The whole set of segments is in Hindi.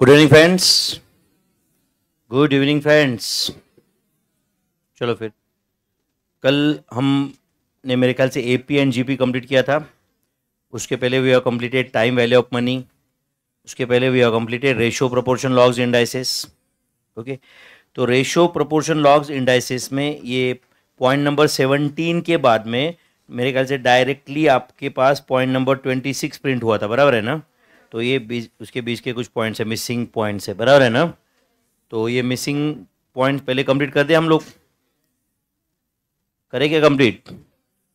Good evening friends good evening friends चलो फिर कल हम ने मेरे ख्याल से A P and G P complete किया था उसके पहले we are completed time value of money उसके पहले we are completed ratio proportion logs indices okay तो रेशो प्रोपोर्शन लॉग्स इंडाइसिस में ये पॉइंट नंबर सेवनटीन के बाद में मेरे ख्याल से डायरेक्टली आपके पास point number twenty six print हुआ था बराबर है ना तो ये बीच उसके बीच के कुछ पॉइंट्स है मिसिंग पॉइंट्स है बराबर है ना तो ये मिसिंग पॉइंट पहले कंप्लीट कर दिया हम लोग करेंगे कंप्लीट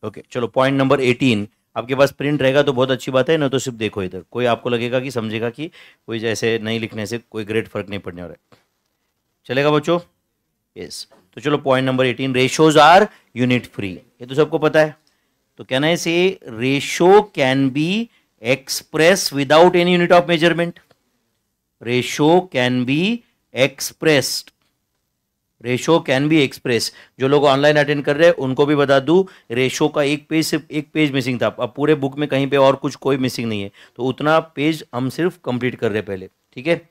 ओके चलो पॉइंट नंबर एटीन आपके पास प्रिंट रहेगा तो बहुत अच्छी बात है ना तो सिर्फ देखो इधर कोई आपको लगेगा कि समझेगा कि कोई जैसे नहीं लिखने से कोई ग्रेट फर्क नहीं पड़ने वाला है चलेगा बच्चों यस तो चलो point number eighteen ratios are unit free ये तो सबको पता है तो कहना है से ratio can be express without any unit of measurement ratio can be expressed ratio can be express जो लोग ऑनलाइन अटेंड कर रहे हैं उनको भी बता दू रेशो का एक पेज सिर्फ एक पेज मिसिंग था अब पूरे बुक में कहीं पे और कुछ कोई मिसिंग नहीं है तो उतना पेज हम सिर्फ कंप्लीट कर रहे हैं पहले ठीक है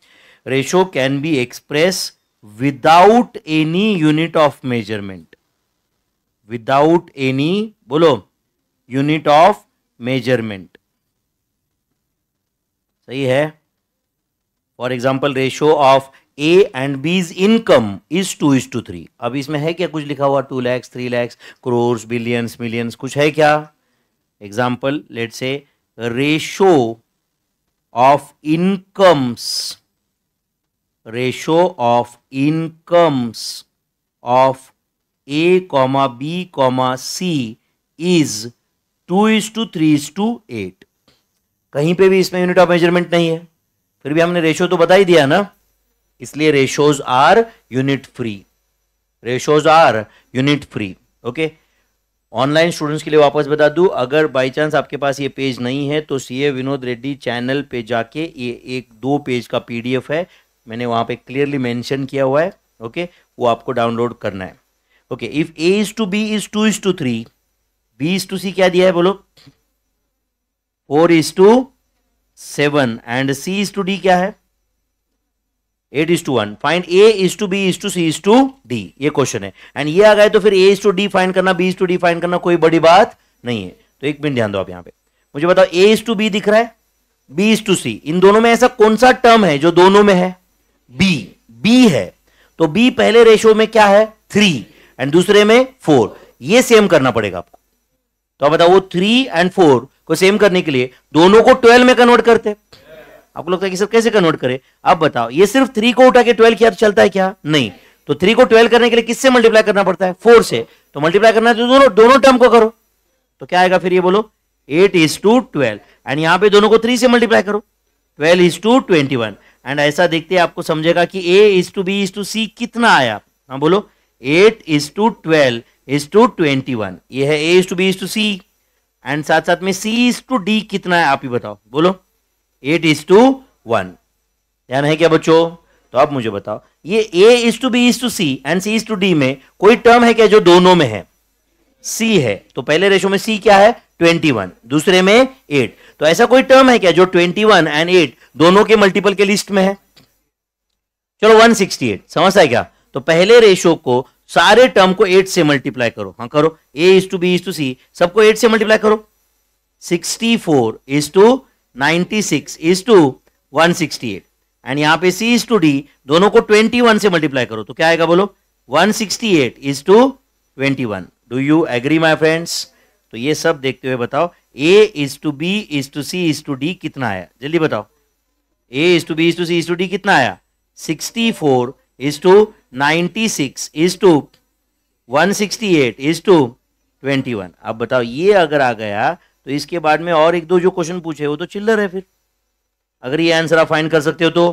ratio can be express without any unit of measurement without any बोलो यूनिट ऑफ मेजरमेंट सही है for example ratio of A and B's income is two is to three अब इसमें है क्या कुछ लिखा हुआ two lakhs three lakhs crores billions millions कुछ है क्या example let say ratio of incomes ratio of incomes of A comma B comma C is two is to three is to eight कहीं पे भी इसमें यूनिट ऑफ मेजरमेंट नहीं है फिर भी हमने रेशो तो बता ही दिया ना इसलिए ratios are unit free ratios are unit free okay online students के लिए वापस बता दूं अगर बाय चांस आपके पास ये पेज नहीं है तो सीए विनोद रेड्डी चैनल पे जाके ये एक दो पेज का पीडीएफ है मैंने वहाँ पे क्लियरली मेंशन किया हुआ है ओके okay? वो आपको डाउनलोड करना है okay if A is to B is two is to three B is to C क्या दिया है बोलो four is to seven and C is to D क्या है eight is to one find A is to B is to C is to D ये क्वेश्चन है एंड ये आ गए तो फिर A is to D find करना B is to D find करना कोई बड़ी बात नहीं है तो एक मिनट ध्यान दो आप यहां पे मुझे बताओ ए इज टू बी दिख रहा है बी इज टू सी इन दोनों में ऐसा कौन सा टर्म है जो दोनों में है बी बी है तो बी पहले रेशो में क्या है थ्री एंड दूसरे में फोर ये सेम करना पड़ेगा आपको तो आप बताओ वो थ्री एंड फोर को सेम करने के लिए दोनों को ट्वेल्व में कन्वर्ट करते आपको लगता है कि सर कैसे कन्वर्ट करें अब बताओ ये सिर्फ थ्री को उठा के ट्वेल्व किया तो चलता है क्या नहीं तो थ्री को ट्वेल्व करने के लिए किससे मल्टीप्लाई करना पड़ता है फोर से तो मल्टीप्लाई करना तो दोनों दोनों टर्म को करो तो क्या आएगा फिर ये बोलो eight is to twelve and यहां पे दोनों को थ्री से मल्टीप्लाई करो twelve is to twenty one and ऐसा देखते हैं आपको समझेगा कि A is to B is to C कितना आया हाँ बोलो eight is to twelve is to twenty one ये है A is to B is to C and साथ साथ में सी इज टू डी कितना है आप ही बताओ बोलो एट इज टू वन ध्यान है क्या बच्चों तो आप मुझे बताओ ये A is to B is to C and C is to D में कोई टर्म है क्या जो दोनों में है सी है तो पहले रेशो में सी क्या है ट्वेंटी वन दूसरे में एट तो ऐसा कोई टर्म है क्या जो ट्वेंटी वन एंड एट दोनों के मल्टीपल के लिस्ट में है चलो वन सिक्सटी एट समझता है क्या तो पहले रेशो को सारे टर्म को एट से मल्टीप्लाई करो हाँ करो A is to B is to C सबको एट से मल्टीप्लाई करो sixty four is to ninety six is to one sixty eight and यहाँ पे सी इज टू डी दोनों को ट्वेंटी वन से मल्टीप्लाई करो तो क्या आएगा बोलो one sixty eight is to twenty one do you agree my friends तो ये सब देखते हुए बताओ A is to B is to C is to D कितना आया जल्दी बताओ A is to B is to C is to D कितना आया sixty four is to 96 is to 168 is to 21 अब बताओ ये अगर आ गया तो इसके बाद में और एक दो जो क्वेश्चन पूछे वो तो चिल्लर है फिर अगर ये आंसर आप फाइंड कर सकते हो तो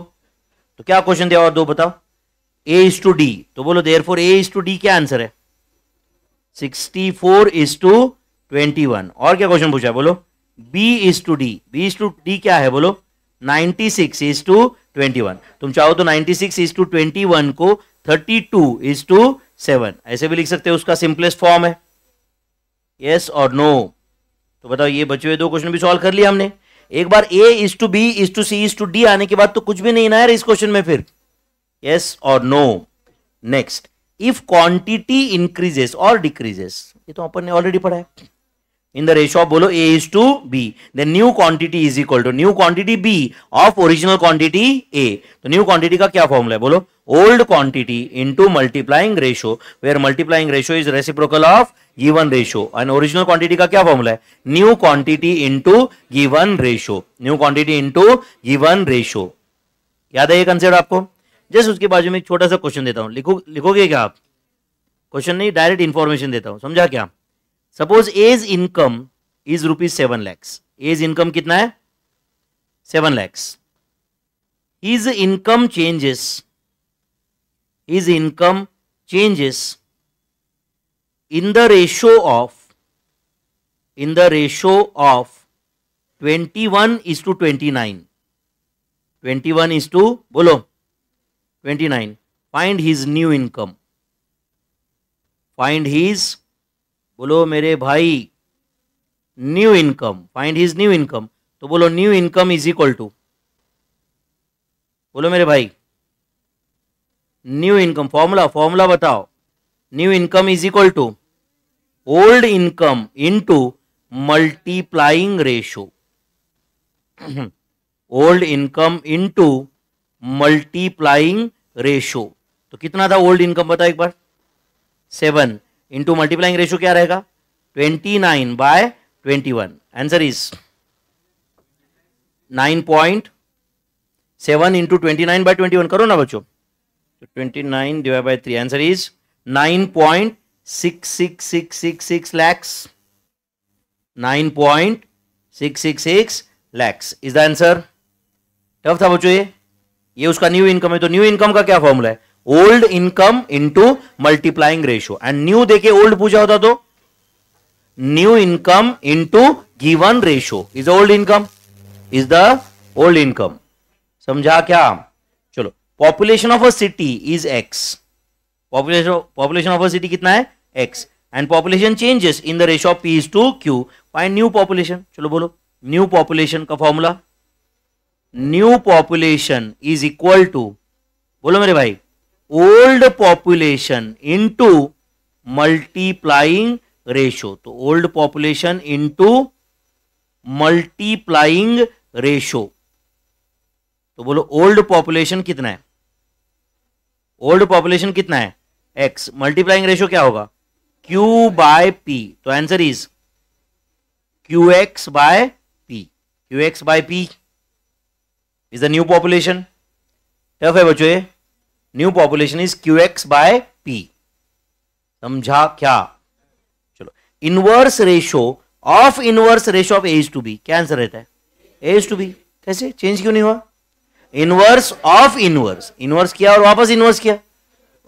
तो क्या क्वेश्चन दिया और दो बताओ ए इज टू डी तो बोलो therefore A is to D क्या आंसर है sixty four is to twenty one और क्या क्वेश्चन पूछा बोलो B is to D B is to D क्या है बोलो ninety six is to twenty one तुम चाहो तो ninety six is to twenty one को thirty two is to seven ऐसे भी लिख सकते हो उसका सिंपलेस्ट फॉर्म है यस और नो तो बताओ ये बचे हुए दो क्वेश्चन भी सॉल्व कर लिया हमने एक बार A is to B is to C is to D आने के बाद तो कुछ भी नहीं ना यार इस क्वेश्चन में फिर यस और no next if quantity increases और डिक्रीजेस ये तो अपन ने ऑलरेडी पढ़ा है इन द रेशो ऑफ बोलो A is to B the new quantity is equal to new quantity B of original quantity A तो न्यू क्वांटिटी का क्या फॉर्मूला है बोलो old quantity in multiplying ratio where multiplying ratio is reciprocal of given ratio and original quantity का क्या फॉर्मूला है new quantity into given ratio new quantity in given ratio याद है ये कंसेप्ट आपको जस्ट उसके बाजू में एक छोटा सा क्वेश्चन देता हूँ लिखो लिखोगे क्या आप क्वेश्चन नहीं डायरेक्ट इन्फॉर्मेशन देता हूँ समझा क्या suppose A's income is rupees seven lakhs A's income कितना है seven lakhs is income changes is income changes in the ratio of in the ratio of twenty one is to twenty nine twenty one is to बोलो twenty nine find his new income find his बोलो मेरे भाई new income find his new income तो बोलो new income is equal to बोलो मेरे भाई न्यू इनकम फॉर्मूला फॉर्मूला बताओ new income is equal to old income into multiplying ratio old income into multiplying ratio तो कितना था ओल्ड इनकम बताओ एक बार सेवन इंटू मल्टीप्लाइंग रेशियो क्या रहेगा twenty nine by twenty one answer is nine point seven into twenty nine by twenty one करो ना बच्चों twenty nine divide by three answer is nine point six six six six six lakhs nine point six six six lakhs is the answer tough था बच्चों ये ये उसका न्यू इनकम है तो न्यू इनकम का क्या फॉर्मूला है old income into multiplying ratio and new देखिए ओल्ड पूछा होता तो new income into given ratio is old income is the old income समझा क्या चलो population of a city is X population population of a city कितना है X and population changes in the ratio of P's to Q find new population चलो बोलो न्यू पॉपुलेशन का formula new population is equal to बोलो मेरे भाई old population into multiplying ratio तो old population into multiplying ratio तो बोलो ओल्ड पॉपुलेशन कितना है ओल्ड पॉपुलेशन कितना है एक्स मल्टीप्लाइंग रेशो क्या होगा क्यू बाय पी तो answer is Q X by P Q X by P is the new population tough है बच्चों ये new population is Q X by P समझा क्या चलो inverse ratio of inverse ratio of A's to B क्या आंसर रहता है एज टू बी कैसे चेंज क्यों नहीं हुआ इनवर्स ऑफ इनवर्स इनवर्स किया और वापस इनवर्स किया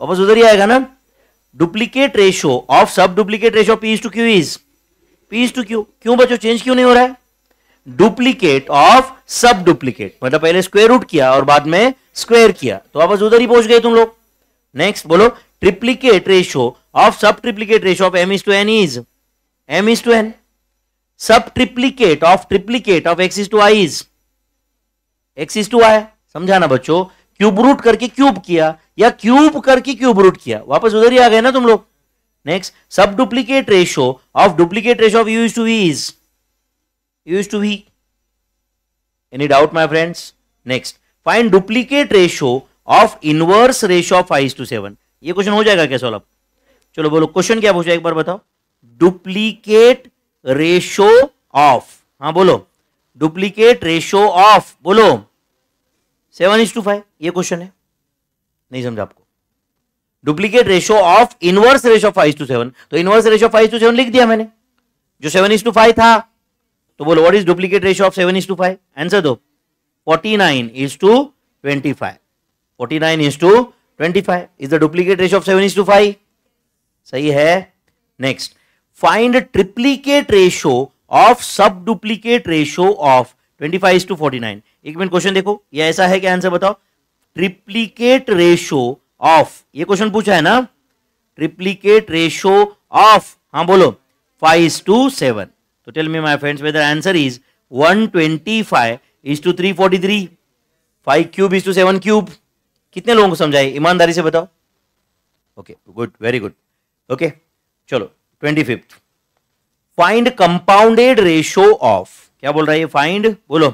वापस उधर ही आएगा ना duplicate ratio of sub duplicate ratio P to Q is P's to Q क्यों बच्चों चेंज क्यों नहीं हो रहा है डुप्लीकेट ऑफ सब डुप्लीकेट मतलब पहले स्क्वेयर रूट किया और बाद में स्क्वेयर किया तो वापस उधर ही पहुंच गए तुम लोग नेक्स्ट बोलो triplicate ratio of sub triplicate ratio of m is to n is m is to n sub triplicate of triplicate of x is to i is x is to i समझाना बच्चों क्यूब रूट करके क्यूब किया या क्यूब करके क्यूब रूट किया वापस उधर ही आ गए ना तुम लोग next sub duplicate ratio of duplicate ratio of u is to v is use to b any doubt my friends next find duplicate ratio of inverse ratio of five to seven ये क्वेश्चन हो जाएगा क्या सॉल्व चलो बोलो क्वेश्चन क्या पूछा एक बार बताओ डुप्लीकेट रेशो ऑफ हाँ बोलो डुप्लीकेट रेशो ऑफ बोलो सेवन इज टू फाइव ये क्वेश्चन है नहीं समझा आपको duplicate ratio of inverse ratio five to seven तो inverse ratio five to seven लिख दिया मैंने जो सेवन इज टू फाइव था तो बोलो what is duplicate ratio of seven is to five answer दो forty nine is to twenty five forty nine is to twenty five is the duplicate ratio of seven is to five सही है next find triplicate ratio of sub duplicate ratio of twenty five is to forty nine एक मिनट क्वेश्चन देखो ये ऐसा है क्या आंसर बताओ ट्रिप्लीकेट रेशियो ऑफ ये क्वेश्चन पूछा है ना ट्रिप्लीकेट रेशियो ऑफ हाँ बोलो five to seven So tell me my friends whether answer is 125 is to 343. 5 cube is to 7 cube. कितने लोगों को समझाए ईमानदारी से बताओ okay good very good okay चलो twenty fifth find compounded ratio of क्या बोल रहा है ये फाइंड बोलो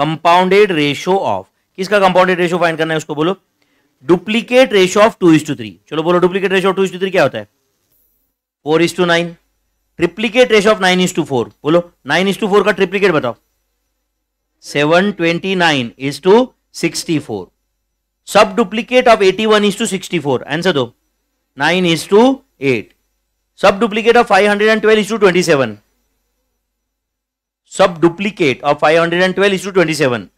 कंपाउंडेड रेशो ऑफ किसका कंपाउंडेड रेशो फाइंड करना है उसको बोलो duplicate ratio of two is to three चलो बोलो duplicate ratio of two is to three क्या होता है four is to nine triplicate ratio of nine is to four बोलो नाइन इज टू फोर का ट्रिप्लीकेट बताओ seven twenty nine is to sixty four sub duplicate of eighty one is to sixty four answer दो nine is to eight sub duplicate of five hundred and twelve is to twenty seven sub duplicate of five hundred and twelve is to twenty seven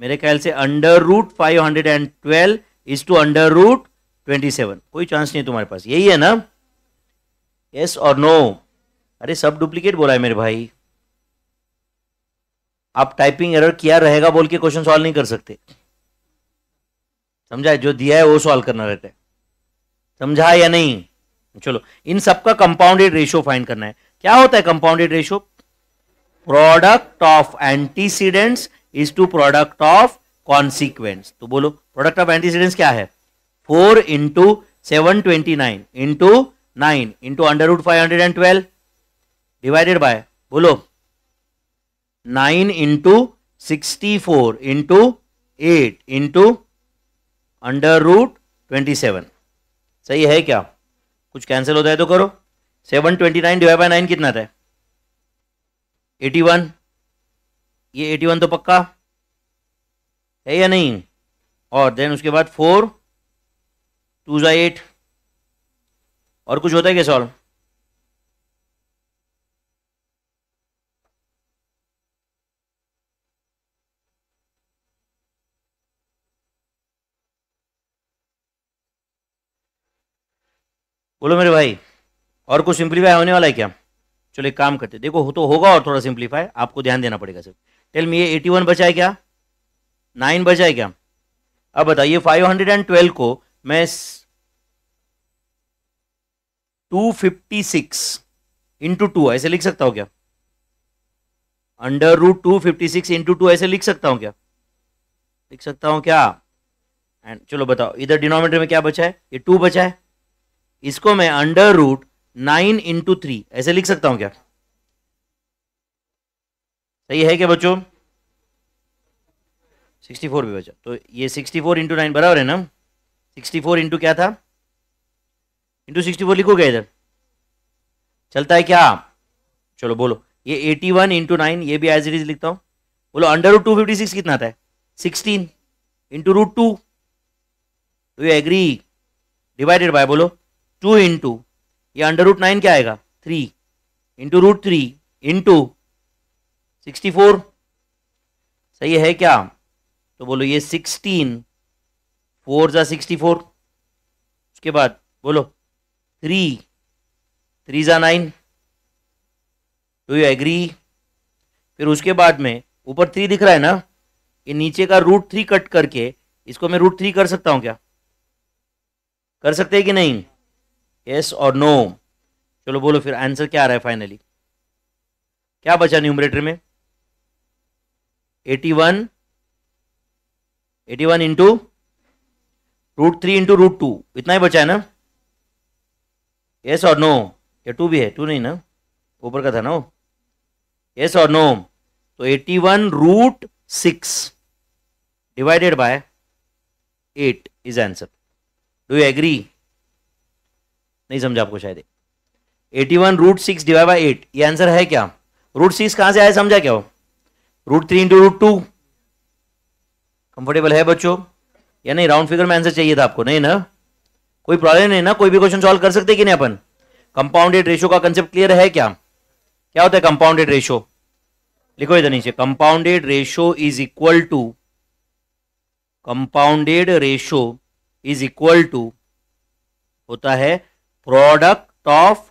मेरे ख्याल से under root five hundred and twelve is to under root twenty seven कोई चांस नहीं तुम्हारे पास यही है ना यस और नो अरे सब डुप्लीकेट बोला है मेरे भाई आप टाइपिंग एरर किया रहेगा बोल के क्वेश्चन सॉल्व नहीं कर सकते समझा जो दिया है वो सॉल्व करना रहता है समझा या नहीं चलो इन सबका कंपाउंडेड रेशियो फाइंड करना है क्या होता है compounded ratio product of antecedents is to product of consequence तो बोलो प्रोडक्ट ऑफ एंटीसीडेंट्स क्या है four into seven twenty nine into nine into under root five hundred and twelve divided by बोलो nine into sixty four into eight into under root twenty seven सही है क्या कुछ कैंसिल होता है तो करो seven twenty nine divide by nine कितना था एटी वन ये एटी वन तो पक्का है या नहीं और देन उसके बाद फोर टू ज़ा एट और कुछ होता है क्या सॉल्व बोलो मेरे भाई और कुछ सिंप्लीफाई होने वाला है क्या चलो एक काम करते देखो हो तो होगा और थोड़ा सिंप्लीफाई आपको ध्यान देना पड़ेगा सर टेल मी ये एटी वन बचा है क्या नाइन बचा है क्या अब बताइए फाइव हंड्रेड एंड ट्वेल्व को मैं two fifty six into two ऐसे लिख सकता हूं क्या under root two fifty six into two ऐसे लिख सकता हूं क्या लिख सकता हूं क्या एंड चलो बताओ इधर डिनोमीटर में क्या बचा है ये टू बचा है इसको मैं under root nine into three ऐसे लिख सकता हूं क्या सही है क्या बच्चों सिक्सटी फोर भी बचा तो ये सिक्सटी फोर इंटू नाइन बराबर है ना सिक्सटी फोर इंटू क्या था इंटू सिक्सटी फोर लिखोगे इधर चलता है क्या चलो बोलो ये एटी वन इंटू नाइन ये भी एज इट इज लिखता हूँ बोलो under root two fifty six कितना आता है sixteen into root two do you agree divided by बोलो टू इंटू ये अंडर रूट नाइन क्या आएगा three into root three into sixty four सही है क्या तो बोलो ये सिक्सटीन फोर ज़ा सिक्सटी फोर उसके बाद बोलो थ्री थ्री ज़ा नाइन डू यू एग्री फिर उसके बाद में ऊपर थ्री दिख रहा है ना ये नीचे का रूट थ्री कट करके इसको मैं रूट थ्री कर सकता हूँ क्या कर सकते हैं कि नहीं यस और नो चलो बोलो फिर आंसर क्या आ रहा है फाइनली क्या बचा न्यूमरेटर में eighty one eighty one into root three into root two इतना ही बचा है ना येस और नो ये टू भी है टू नहीं ना ऊपर का था ना वो यस और नो तो eighty one root six divided by eight is answer do you agree नहीं समझा आपको शायद eighty one root six divide by eight ये आंसर है क्या रूट सिक्स कहाँ से आया समझा क्या हो root three into root two comfortable है बच्चों या नहीं राउंड फिगर में आंसर चाहिए था आपको नहीं ना कोई प्रॉब्लम नहीं ना कोई भी क्वेश्चन सॉल्व कर सकते कि नहीं अपन कंपाउंडेड रेशो का कंसेप्ट क्लियर है क्या क्या होता है कंपाउंडेड रेशो लिखो इधर नीचे compounded ratio is equal to compounded ratio is equal to होता है product of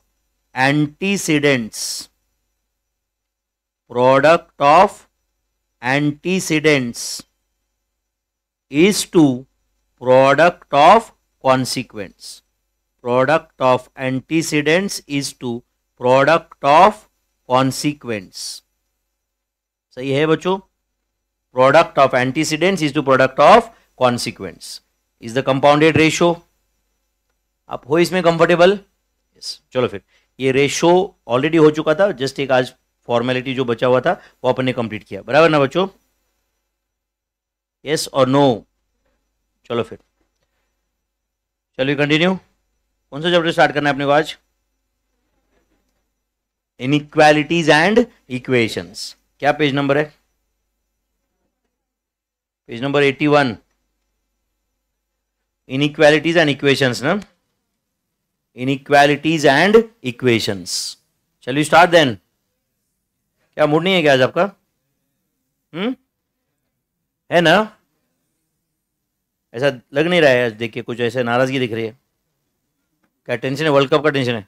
antecedents product of antecedents is to product of consequence. Product of antecedents is to product of consequence. सही है बच्चों product of antecedents is to product of consequence. Is the compounded ratio. आप हो इसमें comfortable? Yes. चलो फिर ये रेशो ऑलरेडी हो चुका था जस्ट एक आज फॉर्मेलिटी जो बचा हुआ था वो अपन ने कंप्लीट किया बराबर ना बच्चों यस और नो चलो फिर चलो कंटिन्यू कौन सा चैप्टर स्टार्ट करना है अपने को आज इक्वालिटीज एंड इक्वेशंस क्या पेज नंबर है page number eighty one equalities and equations ना इक्वालिटीज एंड इक्वेशंस चलो स्टार्ट देन क्या मूड नहीं है क्या आज आपका हम्म है ना ऐसा लग नहीं रहा है आज देखिए कुछ ऐसे नाराज़गी दिख रही है क्या टेंशन है वर्ल्ड कप का टेंशन है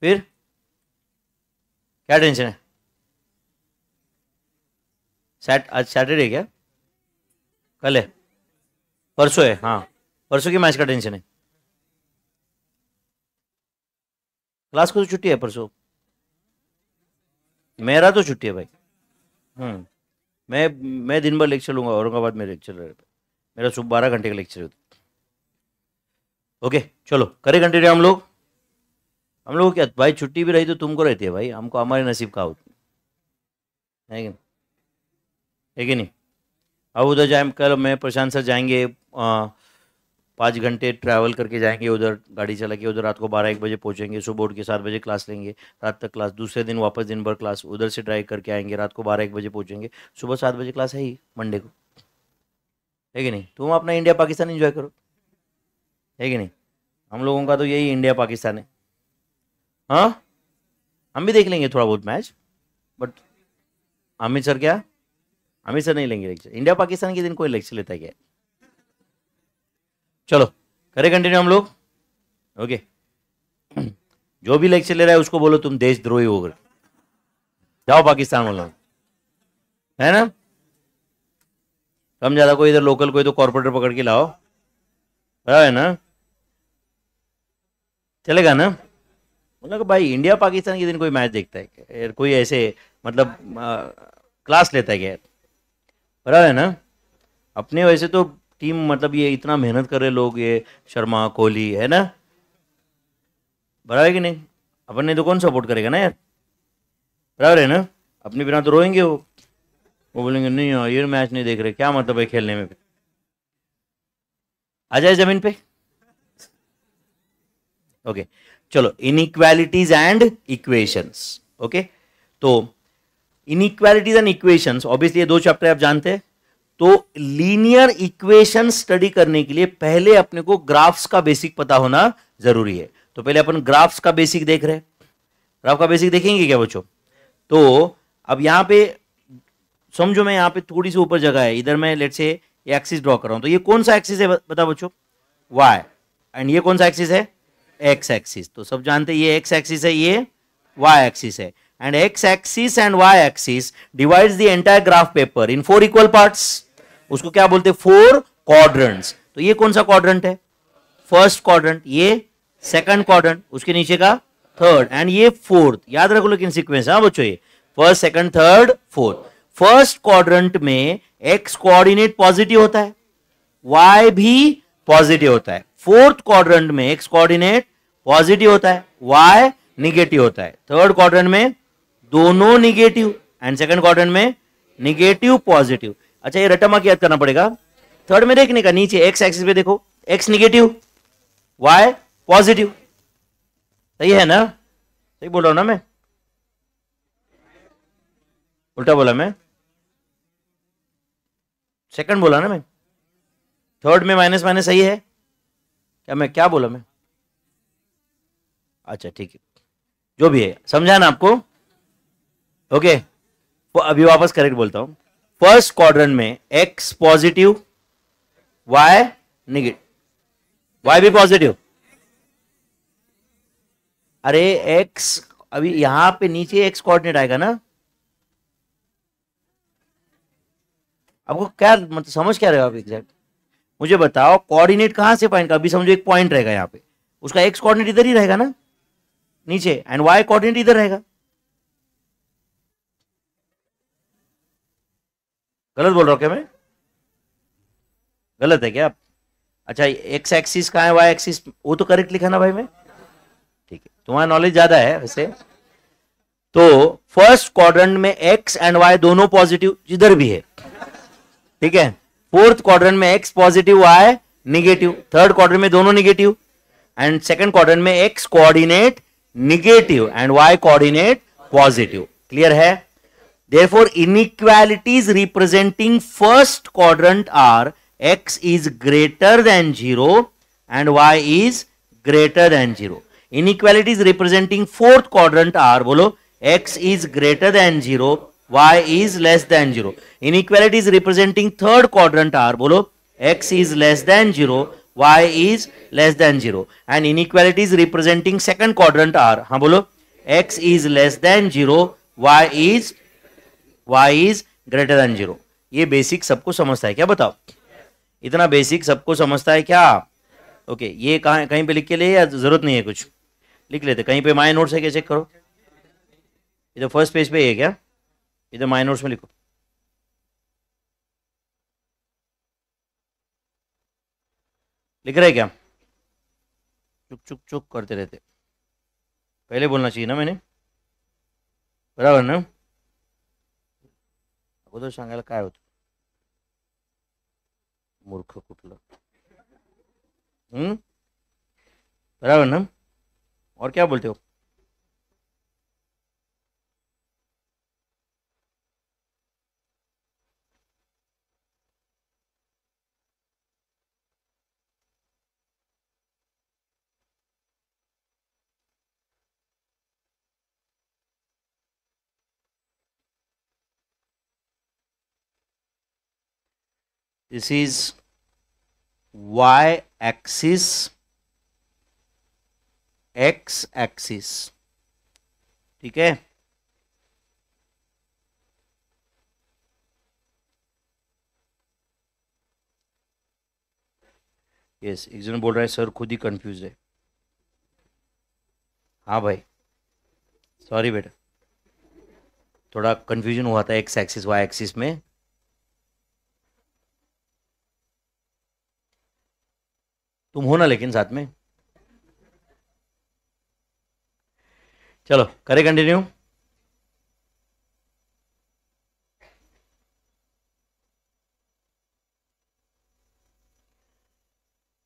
फिर क्या टेंशन है सैट आज सैटरडे क्या कल है परसों है हाँ परसों के मैच का टेंशन है क्लास को तो छुट्टी है परसों मेरा तो छुट्टी है भाई हम्म मैं मैं दिन भर लेक्चर लूँगा औरंगाबाद में लेक्चर मेरा सुबह बारह घंटे का लेक्चर होता ओके चलो करे कंटिन्यू हम लोग हम लोग क्या भाई छुट्टी भी रही तो तुमको रहती है भाई हमको हमारे नसीब का होती है कि नहीं अब उधर जाए कल मैं प्रशांत सर जाएंगे पाँच घंटे ट्रैवल करके जाएंगे उधर गाड़ी चला के उधर रात को बारह एक बजे पहुँचेंगे सुबह उठ के सात बजे क्लास लेंगे रात तक क्लास दूसरे दिन वापस दिन भर क्लास उधर से ड्राइव करके आएंगे रात को बारह एक बजे पहुँचेंगे सुबह सात बजे क्लास है ही मंडे को है कि नहीं तुम अपना इंडिया पाकिस्तान इंजॉय करो है कि नहीं हम लोगों का तो यही इंडिया पाकिस्तान है हाँ हम भी देख लेंगे थोड़ा बहुत मैच बट अमित सर क्या अमित सर नहीं लेंगे लेक्चर इंडिया पाकिस्तान के दिन कोई लेक्चर लेता है क्या चलो करें कंटिन्यू हम लोग ओके जो भी लेक्चर ले रहा है उसको बोलो तुम देशद्रोही हो जाओ पाकिस्तान वालों है ना कम ज्यादा कोई इधर लोकल कोई तो कॉर्पोरेटर पकड़ के लाओ बराबर है ना चलेगा ना मतलब भाई इंडिया पाकिस्तान के दिन कोई मैच देखता है कोई ऐसे मतलब आ, क्लास लेता है क्या बराबर है ना अपने वैसे तो टीम मतलब ये इतना मेहनत कर रहे लोग ये शर्मा कोहली है ना बराबर है कि नहीं अपन ने तो कौन सपोर्ट करेगा ना यार बराबर है ना अपने बिना तो रोएंगे वो वो बोलेंगे नहीं ये मैच नहीं देख रहे क्या मतलब है खेलने में आ जाए जमीन पे ओके okay. चलो इनइक्वालिटीज एंड इक्वेशंस ओके तो इनइक्वालिटीज एंड इक्वेशंस ऑब्वियसली ये दो चैप्टर आप जानते हैं तो लीनियर इक्वेशन स्टडी करने के लिए पहले अपने को ग्राफ्स का बेसिक पता होना जरूरी है तो पहले अपन ग्राफ्स का बेसिक देख रहे हैं ग्राफ का बेसिक देखेंगे क्या बच्चों तो अब यहां पे समझो मैं यहाँ पे थोड़ी सी ऊपर जगह है इधर मैं लेट से ये एक्सिस ड्रॉ कर रहा हूँ तो ये कौन सा एक्सिस है बता बच्चों वाई एंड ये कौन सा एक्सिस है एक्स एक्सिस तो सब जानते हैं ये एक्स एक्सिस है ये वाई एक्सिस है and x axis and y axis divides the entire graph paper in four equal parts उसको क्या बोलते हैं फोर क्वाड्रेंट्स तो ये कौन सा क्वाड्रेंट है फर्स्ट क्वाड्रेंट ये सेकंड क्वाड्रेंट उसके नीचे का थर्ड एंड ये फोर्थ याद रखो लेकिन सीक्वेंस है हाँ बच्चों ये first second third fourth first quadrant में एक्स कोऑर्डिनेट पॉजिटिव होता है वाई भी पॉजिटिव होता है फोर्थ क्वाड्रेंट में एक्स कोऑर्डिनेट पॉजिटिव होता है वाई निगेटिव होता है थर्ड क्वाड्रेंट में दोनों निगेटिव एंड सेकेंड क्वाड्रेंट में निगेटिव पॉजिटिव अच्छा ये रटमा की याद करना पड़ेगा थर्ड में देखने का नीचे एक्स एक्सिस पे देखो एक्स निगेटिव वाई पॉजिटिव सही है ना सही बोल रहा हूं ना मैं उल्टा बोला मैं सेकंड बोला ना मैं थर्ड में माइनस माइनस सही है क्या मैं क्या बोला मैं अच्छा ठीक है जो भी है समझा ना आपको ओके वो अभी वापस करेक्ट बोलता हूं फर्स्ट क्वाड्रन में x positive y negative y भी पॉजिटिव अरे एक्स अभी यहां पे नीचे एक्स कोऑर्डिनेट आएगा ना आपको क्या मतलब समझ क्या रहेगा आप एग्जैक्ट मुझे बताओ कोऑर्डिनेट कहाँ से पॉइंट का अभी समझो एक पॉइंट रहेगा यहाँ पे उसका एक्स कोऑर्डिनेट इधर ही रहेगा ना नीचे एंड वाई कोऑर्डिनेट इधर रहेगा गलत बोल रहा हूँ क्या मैं गलत है क्या आप अच्छा एक्स एक्सिस कहाँ है वाई एक्सिस वो तो करेक्ट लिखा ना भाई मैं ठीक है तुम्हारा नॉलेज ज्यादा है वैसे तो फर्स्ट क्वाड्रेंट में एक्स एंड वाई दोनों पॉजिटिव इधर भी है ठीक है फोर्थ क्वाड्रेंट में x positive y negative third quadrant में दोनों निगेटिव एंड सेकेंड क्वाड्रेंट में x coordinate negative and y coordinate positive clear है there four inequalities representing first quadrant are x is greater than zero and y is greater than zero inequalities representing fourth quadrant are बोलो x is greater than zero y is less than 0 inequality is representing third quadrant r bolo x is less than 0 y is less than 0 and inequality is representing second quadrant r ha bolo x is less than 0 y is y is greater than 0 ये बेसिक सबको समझता है क्या बताओ इतना बेसिक सबको समझता है क्या ओके okay, ये कहा कहीं पे लिख के ले या जरूरत नहीं है कुछ लिख लेते कहीं पे माय नोट्स है क्या चेक करो ये तो फर्स्ट पेज पे है क्या इधर माइनोर्स में लिखो लिख रहे क्या चुक चुक चुक करते रहते पहले बोलना चाहिए ना मैंने बराबर ना अगोदर संगाला का होतं तो। मूर्ख कुटल हम्म? बराबर ना और क्या बोलते हो this is y axis x axis ठीक है यस एक जन बोल रहा है सर खुद ही कंफ्यूज है हाँ भाई सॉरी बेटा थोड़ा कंफ्यूजन हुआ था एक्स एक्सिस वाई एक्सिस में तुम हो ना लेकिन साथ में चलो करे कंटिन्यू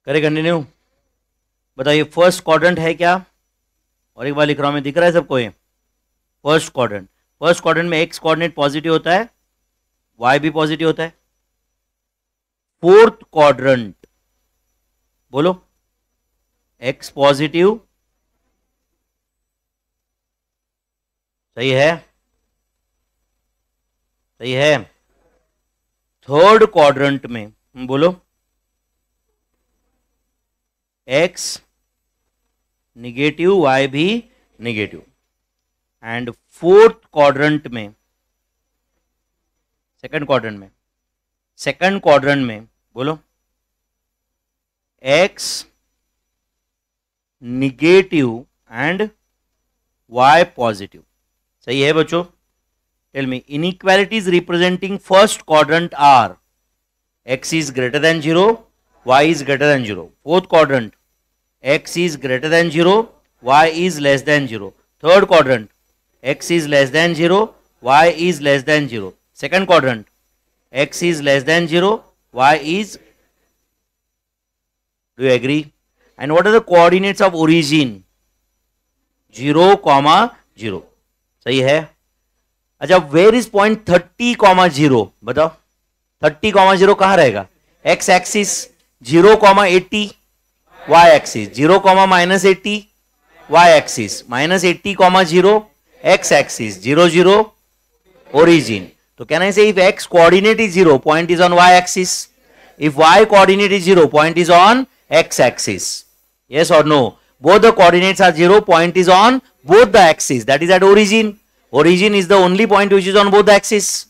करे कंटिन्यू बताइए फर्स्ट क्वाड्रेंट है क्या और एक बार लिख रहा हूं दिख रहा है सबको ये फर्स्ट क्वाड्रेंट फर्स्ट क्वाड्रेंट में एक्स कोऑर्डिनेट पॉजिटिव होता है वाई भी पॉजिटिव होता है फोर्थ क्वाड्रेंट बोलो एक्स पॉजिटिव सही है सही है थर्ड क्वाड्रेंट में बोलो एक्स निगेटिव वाई भी निगेटिव एंड फोर्थ क्वाड्रेंट में सेकंड क्वाड्रेंट में सेकंड क्वाड्रेंट में बोलो x negative and y positive सही है बच्चों tell me inequalities representing first quadrant are x is greater than zero y is greater than zero fourth quadrant x is greater than zero y is less than zero third quadrant x is less than zero y is less than zero second quadrant x is less than zero y is Do you agree? And what are the coordinates of origin? 0, comma 0. sahi hai acha where is point 30 comma 0 batao 30 comma 0 kahan rahega x axis 0 comma 80 y axis 0 comma minus 80 y axis minus eighty comma zero x axis zero zero origin तो कहना है if x coordinate is zero point is on y axis if y coordinate is zero point is on x axis. Yes or no? Both the coordinates are zero point is on both the axis, that is at origin. Origin is the only point which is on both the axis.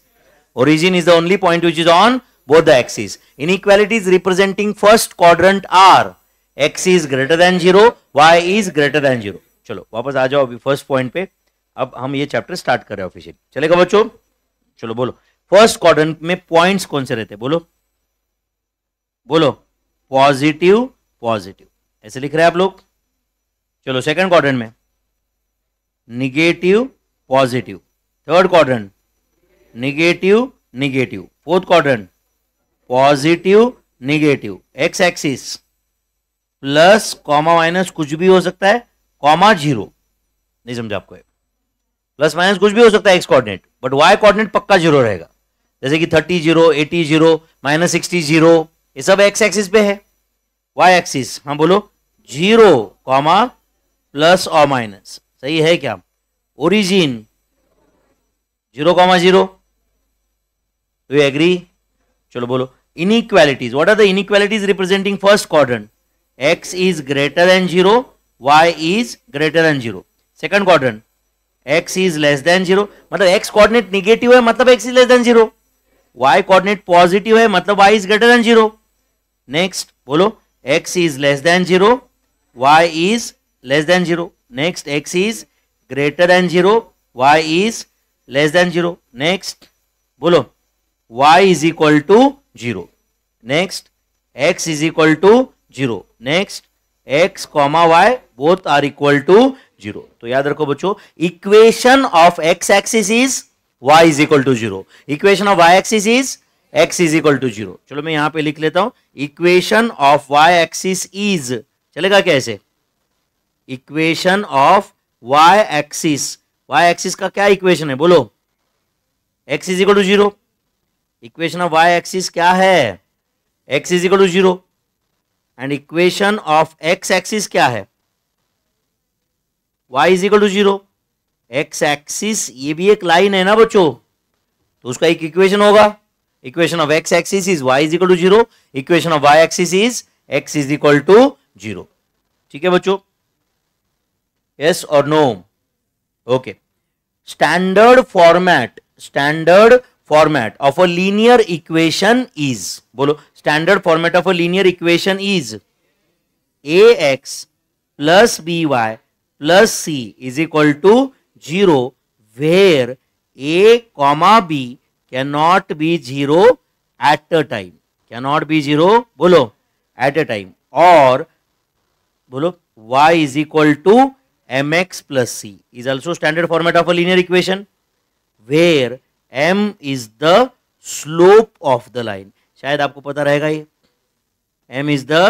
Origin is the only point which is on both the axis Inequalities representing first quadrant are x is greater than 0, y is greater than 0. chalo wapas aa jao abhi first point pe ab hum ye chapter start kar rahe hain officially chalega bachcho chalo bolo first quadrant mein points kaun se rehte bolo bolo positive positive ऐसे लिख रहे हैं आप लोग चलो सेकंड क्वाड्रेंट में negative positive third quadrant negative negative fourth quadrant positive negative x axis plus comma minus कुछ भी हो सकता है कॉमा जीरो नहीं समझा आपको प्लस माइनस कुछ भी हो सकता है x coordinate but y coordinate पक्का जीरो रहेगा जैसे कि thirty zero eighty zero minus sixty zero ये सब एक्स एक्सिस पे है वाई एक्सिस हाँ बोलो जीरो कॉमा प्लस और माइनस सही है क्या ओरिजिन जीरो कॉमा जीरो तो यू एग्री चलो बोलो inequalities what are the inequalities representing first quadrant x is greater than zero y is greater than zero second quadrant x is less than zero मतलब एक्स कोऑर्डिनेट निगेटिव है मतलब x is less than zero y coordinate positive है मतलब y is greater than zero next बोलो x is less than zero y is less than zero next x is greater than zero y is less than zero next बोलो y is equal to zero next x is equal to zero next x comma y both are equal to zero तो याद रखो बच्चों equation of x axis is y is equal to zero equation of y axis is x is equal to zero चलो मैं यहां पे लिख लेता हूं equation of y axis is चलेगा कैसे equation of y axis y axis का क्या इक्वेशन है बोलो x is equal to zero equation of y axis क्या है x is equal to zero and equation of x axis क्या है y is equal to zero x axis ये भी एक लाइन है ना बच्चों तो उसका एक इक्वेशन होगा equation of x axis is y is equal to 0 equation of y axis is x is equal to 0 ठीक है बच्चों यस और no okay standard format standard format of a linear equation is बोलो standard format of a linear equation is a x plus b y plus c is equal to zero where a comma b cannot be zero at a time cannot be zero बोलो at a time और बोलो y is equal to mx plus c is also standard format of a linear equation where m is the slope of the line शायद आपको पता रहेगा ये m is the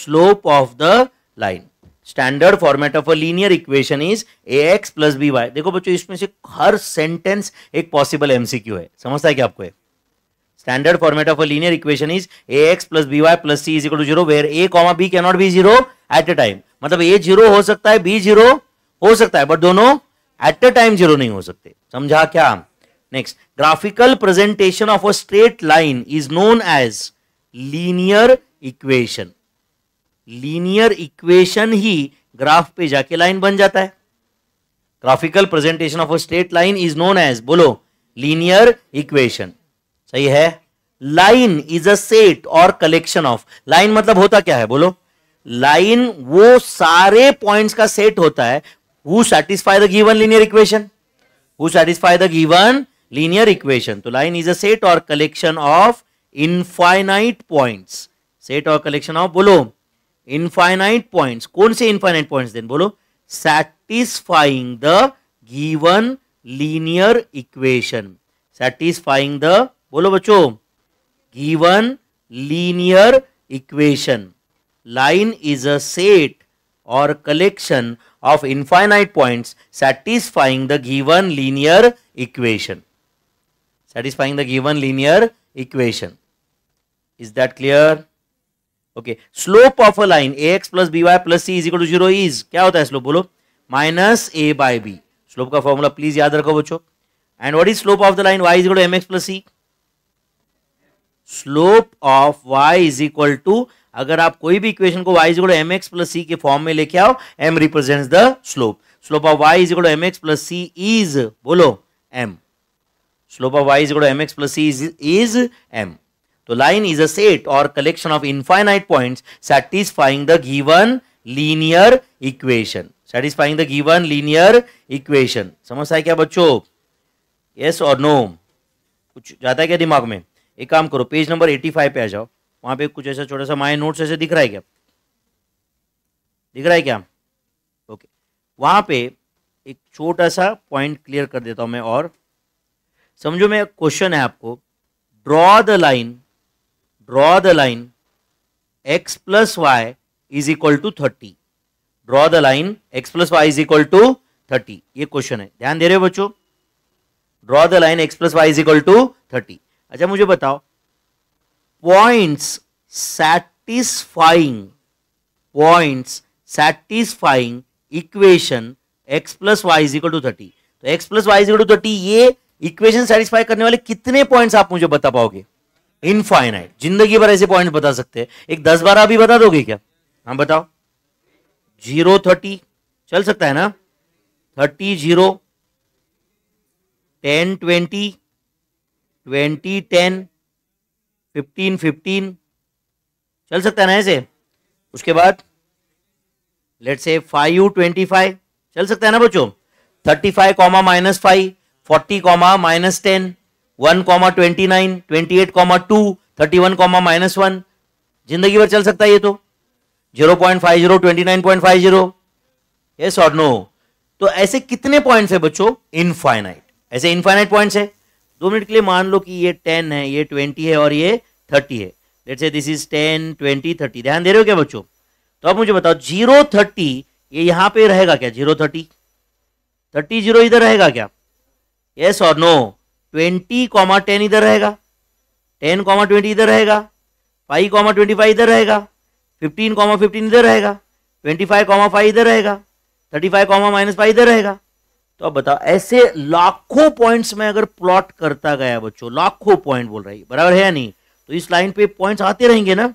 slope of the line standard format of a linear equation is a x plus b y देखो बच्चों इसमें से हर सेंटेंस एक पॉसिबल एमसीक्यू है समझता है क्या आपको standard format of a linear equation is a x plus b y plus c is equal to zero where a comma b cannot be zero at a time मतलब ए जीरो हो सकता है बी जीरो हो सकता है बट दोनों एट अ टाइम जीरो नहीं हो सकते समझा क्या next graphical presentation of a straight line is known as linear equation linear equation ही ग्राफ पे जाके लाइन बन जाता है graphical presentation of a straight line is known as बोलो लीनियर इक्वेशन सही है लाइन इज अ सेट और कलेक्शन ऑफ लाइन मतलब होता क्या है बोलो लाइन वो सारे पॉइंट्स का सेट होता है who satisfy the given linear equation who satisfy the given linear equation तो लाइन इज अ सेट और collection of infinite points set और कलेक्शन ऑफ बोलो Infinite points. कौन से इनफाइनाइट पॉइंट्स देन बोलो satisfying the given linear equation satisfying the बोलो बच्चों given linear equation line is a set or collection of infinite points satisfying the given linear equation satisfying the given linear equation is that clear okay slope of a line a x plus b y plus c is equal to zero is क्या होता है स्लोप बोलो minus a by b slope का फॉर्मूला प्लीज याद रखो बच्चों and what is slope of the line y is equal to m x plus c slope of y is equal to अगर आप कोई भी इक्वेशन को y is equal to m x plus c के फॉर्म में लेके आओ m represents the slope slope of y is equal to m x plus c is बोलो m slope of y is equal to m x plus c is m तो लाइन इज अ सेट और collection of infinite points satisfying the given linear equation satisfying the given linear equation समझ आए क्या बच्चों यस और नो कुछ जाता है क्या दिमाग में एक काम करो पेज नंबर 85 पे आ जाओ वहां पे कुछ ऐसा छोटा सा माय नोट्स ऐसे दिख रहा है क्या दिख रहा है क्या ओके वहां पे एक छोटा सा पॉइंट क्लियर कर देता हूं मैं और समझो मैं क्वेश्चन है आपको draw the line draw the line x plus y is equal to 30 draw the line x plus y is equal to thirty ये क्वेश्चन है ध्यान दे रहे हो बच्चों draw the line x plus y is equal to thirty अच्छा मुझे बताओ points satisfying points satisfying equation x plus y is equal to thirty तो x plus y is equal to thirty ये इक्वेशन सेटिस्फाई करने वाले कितने पॉइंट्स आप मुझे बता पाओगे इनफाइनाइट जिंदगी भर ऐसे पॉइंट बता सकते हैं एक दस बारह अभी बता दोगे क्या हाँ बताओ जीरो थर्टी चल सकता है ना thirty zero ten twenty twenty ten fifteen fifteen चल सकता है ना ऐसे उसके बाद लेट से फाइव ट्वेंटी फाइव चल सकता है ना बच्चों thirty five comma minus five forty comma minus ten one comma twenty nine twenty eight comma two thirty one comma minus one जिंदगी भर चल सकता है ये तो zero point five zero twenty nine point five zero yes और नो तो ऐसे कितने पॉइंट्स है बच्चों इनफाइनाइट ऐसे इनफाइनाइट पॉइंट्स है दो मिनट के लिए मान लो कि ये टेन है ये ट्वेंटी है और ये थर्टी है let's say this is ten twenty thirty ध्यान दे रहे हो क्या बच्चों तो आप मुझे बताओ जीरो थर्टी ये यहां पे रहेगा क्या जीरो थर्टी थर्टी जीरो इधर रहेगा क्या यस और नो ट्वेंटी कॉमा टेन इधर रहेगा टेन कॉमा ट्वेंटी इधर रहेगा फाइव कॉमा ट्वेंटी फाइव इधर रहेगा फिफ्टीन कॉमा फिफ्टीन इधर रहेगा ट्वेंटी फाइव कॉमा फाइव इधर रहेगा thirty five comma minus five इधर रहेगा तो अब बताओ ऐसे लाखों पॉइंट्स में अगर प्लॉट करता गया बच्चों लाखों पॉइंट बोल रही बराबर है या नहीं तो इस लाइन पे पॉइंट्स आते रहेंगे ना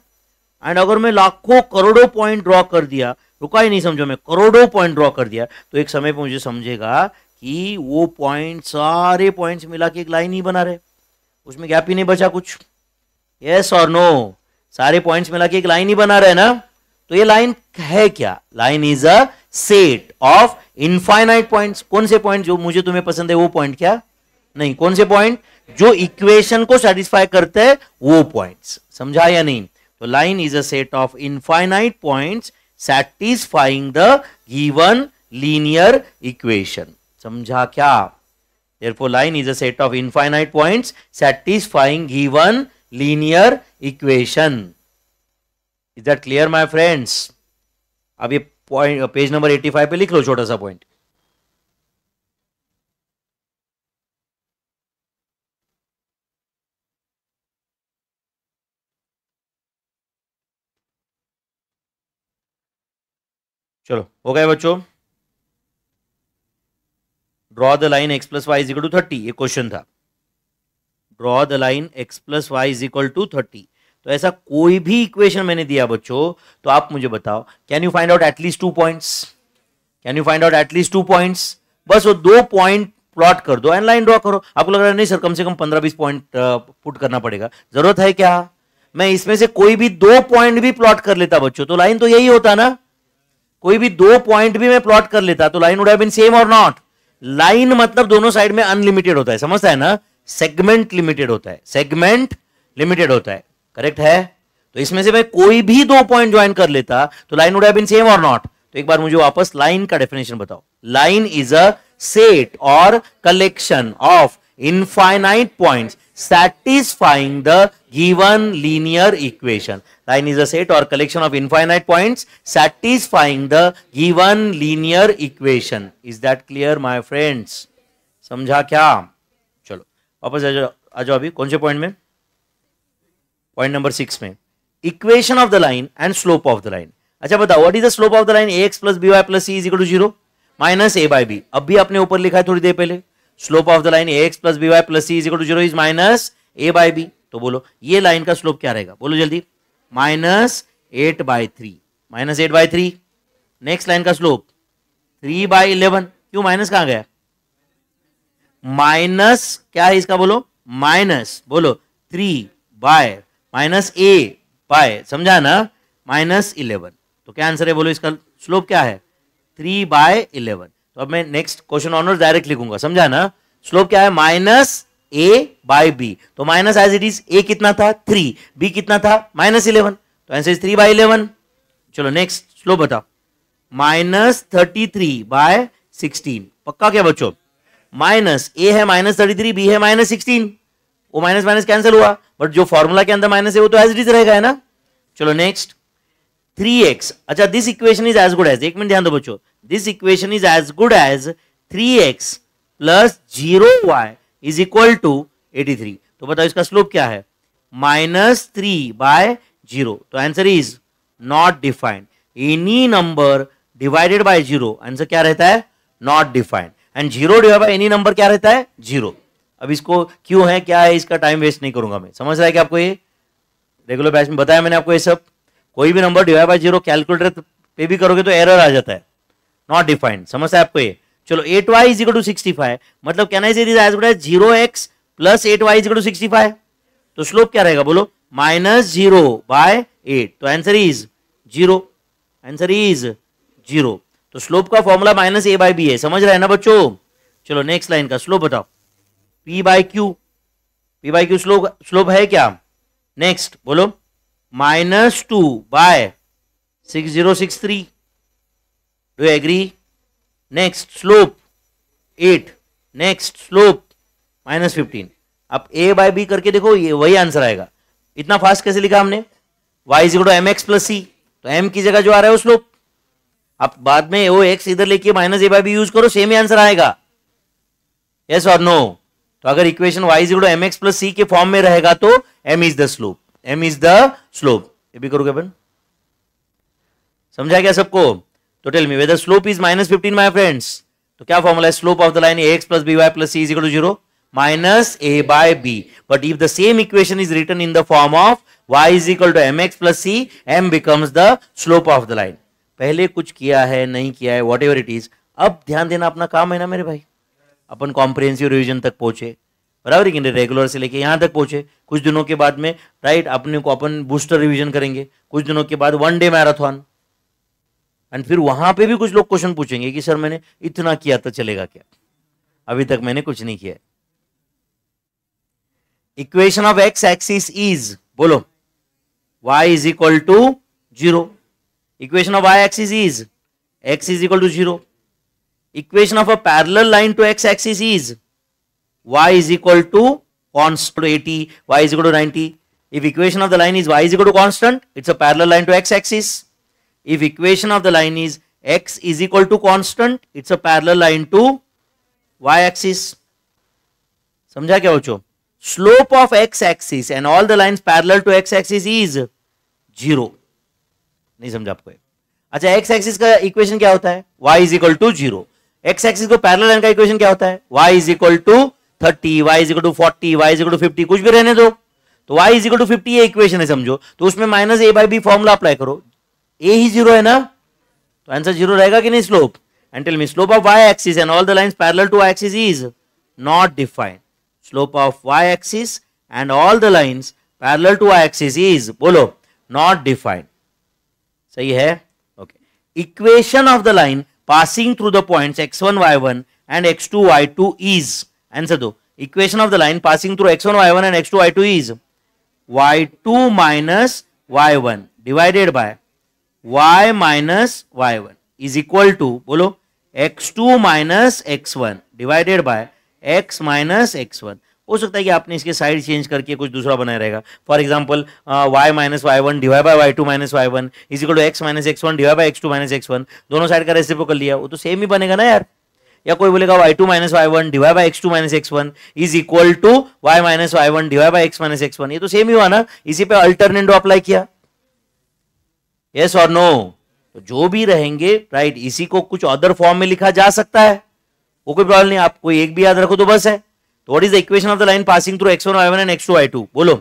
एंड अगर मैं लाखों करोड़ों पॉइंट ड्रॉ कर दिया रुका ही नहीं समझो मैं करोड़ों पॉइंट ड्रॉ कर दिया तो एक समय पर मुझे समझेगा कि वो पॉइंट सारे पॉइंट्स मिला के एक लाइन ही बना रहे उसमें गैप ही नहीं बचा कुछ यस और नो सारे पॉइंट्स मिला के एक लाइन ही बना रहे ना तो ये लाइन है क्या line is a set of infinite points कौन से पॉइंट जो मुझे तुम्हें पसंद है वो पॉइंट क्या नहीं कौन से पॉइंट जो इक्वेशन को सेटिस्फाई करते हैं वो पॉइंट्स समझा या नहीं तो line is a set of infinite points satisfying the given linear equation समझा क्या therefore line is a set of infinite points satisfying given linear equation is that clear my friends ab ye point page number 85 pe likh lo छोटा sa point chalo ho gaya bachcho draw the line x plus y is equal to thirty ये क्वेश्चन था draw the line x plus y is equal to thirty तो ऐसा कोई भी इक्वेशन मैंने दिया बच्चों तो आप मुझे बताओ can you find out at least two points can you find out at least two points बस वो दो पॉइंट प्लॉट कर दो एंड लाइन ड्रॉ करो आपको लग रहा है नहीं सर कम से कम पंद्रह बीस पॉइंट पुट करना पड़ेगा जरूरत है क्या मैं इसमें से कोई भी दो पॉइंट भी प्लॉट कर लेता बच्चों तो लाइन तो यही होता ना कोई भी दो पॉइंट भी मैं प्लॉट कर लेता तो line would have been same और नॉट लाइन मतलब दोनों साइड में अनलिमिटेड होता है समझता है ना सेगमेंट लिमिटेड होता है सेगमेंट लिमिटेड होता है करेक्ट है तो इसमें से भाई कोई भी दो पॉइंट ज्वाइन कर लेता तो लाइन वुड बीन सेम और नॉट तो एक बार मुझे वापस लाइन का डेफिनेशन बताओ लाइन इज अ सेट और collection of infinite points satisfying the given linear equation. Line is a set or collection of infinite points satisfying the given linear equation. Is that clear, my friends? समझा क्या चलो वापस आ जाओ आ जाओ अभी कौन से पॉइंट में पॉइंट नंबर सिक्स में equation of the line and slope of the line अच्छा बताओ what is the slope of the line a x plus b y plus c is equal to zero minus a by b अब भी आपने ऊपर लिखा है थोड़ी देर पहले slope of the line a x plus b y plus c is equal to zero is minus a by B तो बोलो ये लाइन का स्लोप क्या रहेगा बोलो जल्दी minus eight by three minus eight by three next line का स्लोप थ्री बाई इलेवन क्यों माइनस कहां गया माइनस क्या है इसका बोलो माइनस बोलो three by minus a by समझा ना माइनस इलेवन तो क्या आंसर है बोलो इसका स्लोप क्या है थ्री बाय इलेवन तो अब मैं नेक्स्ट क्वेश्चन ऑनर्स डायरेक्ट लिखूंगा समझा ना स्लोप क्या है माइनस ए बाय बी तो minus as it is a कितना था थ्री बी कितना था माइनस इलेवन तो answer is three by eleven चलो नेक्स्ट स्लो बताओ minus thirty three by sixteen पक्का क्या बच्चों माइनस ए है माइनस थर्टी थ्री बी है माइनस सिक्सटीन वो माइनस माइनस कैंसिल हुआ बट जो फॉर्मूला के अंदर माइनस है वो तो एज इट इज रहेगा है ना चलो नेक्स्ट थ्री एक्स अच्छा this equation is as good as एक मिनट ध्यान दो बच्चों this equation is as good as three x plus zero y is equal to eighty three तो बताओ इसका स्लोप क्या है माइनस थ्री बाय जीरो तो answer is not defined any number divided by zero answer क्या रहता है not defined and zero divide by any number क्या रहता है जीरो अब इसको क्यों है क्या है इसका टाइम वेस्ट नहीं करूंगा मैं समझ रहा है कि आपको ये रेगुलर बैच में बताया मैंने आपको ये सब कोई भी number divide by zero calculator पे भी करोगे तो एरर आ जाता है नॉट डिफाइंड समझ है आपको ये चलो eight y is equal to sixty five मतलब कहना इसे as zero x plus eight y is equal to sixty five तो स्लोप क्या रहेगा बोलो माइनस जीरो बाय एट तो answer is zero answer is zero तो स्लोप का formula minus a by b है समझ रहे हैं ना बच्चों चलो नेक्स्ट लाइन का स्लोप बताओ p by q p by q slope slope है क्या नेक्स्ट बोलो minus two by six zero six three do agree next slope eight next slope minus fifteen अब ए बाय बी करके देखो ये वही आंसर आएगा इतना फास्ट कैसे लिखा हमने y zero to m x plus c तो एम की जगह जो आ रहा है वो स्लोप अब बाद में वो एक्स इधर लेके minus a by b use करो सेम ही आंसर आएगा यस और नो तो अगर equation y zero to m x plus c के फॉर्म में रहेगा तो m is the slope m is the slope ये भी करोगे अपन समझा गया सबको तो tell me whether slope is minus fifteen my friends तो क्या फॉर्मुला है slope of the line x plus b y plus c is equal to zero minus a by b but if the same equation is written in the form of y is equal to m x plus c m becomes the slope of the line पहले कुछ किया है नहीं किया है वॉट एवर इट इज अब ध्यान देना अपना काम है ना मेरे भाई अपन कॉम्प्रिहेंसिव रिविजन तक पहुंचे बराबर ही रेगुलर से लेके यहाँ तक पहुंचे कुछ दिनों के बाद में राइट अपने को अपन बूस्टर रिविजन करेंगे कुछ दिनों के बाद वन डे मैराथन एंड फिर वहां पे भी कुछ लोग क्वेश्चन पूछेंगे कि सर मैंने इतना किया तो चलेगा क्या अभी तक मैंने कुछ नहीं किया equation of x axis is बोलो y is equal to zero equation of y axis is x is equal to zero equation of a parallel line to x axis is y is equal to constant at y is equal to ninety if equation of the line is y is equal to constant it's a parallel line to x axis if equation of the line is x is equal to constant it's a parallel line to y axis samjha kya ho cho slope of x axis and all the lines parallel to x axis is zero nahi samjha aapko acha x axis ka equation kya hota hai y is equal to zero x axis ko parallel line ka equation kya hota hai y is equal to 30 y is equal to 40 y is equal to 50 kuch bhi rehne do तो y is equal to 50 ये इक्वेशन है समझो तो उसमें minus a by b formula apply करो ए ही जीरो है ना तो आंसर जीरो रहेगा कि नहीं slope and tell me slope of y axis and all the lines parallel to y axis is not defined slope of y axis and all the lines parallel to y axis is बोलो नॉट डिफाइंड सही है okay equation of the line passing through the point x one y one and x two y two is answer दो equation of the line passing through x one y one and x two y two is y two minus y one divided by y minus y one is equal to बोलो x two minus x one divided by x minus x one हो सकता है कि आपने इसके साइड चेंज करके कुछ दूसरा बनाया रहेगा for example y minus y one divide by y two minus y one is equal to x minus x one divide by x two minus x one दोनों साइड का रेसिपो कर लिया वो तो सेम ही बनेगा ना यार या कोई बोलेगा y two minus y one divide by x two minus x one is equal to y minus y one divide by x minus x one ये तो सेम ही हुआ ना इसी पे अल्टरनेट अप्लाई किया यस और नो तो जो भी रहेंगे राइट right, इसी को कुछ अदर फॉर्म में लिखा जा सकता है वो कोई प्रॉब्लम नहीं आप कोई एक भी याद रखो तो बस है तो what is the equation of the line passing through x one y one and x two y two बोलो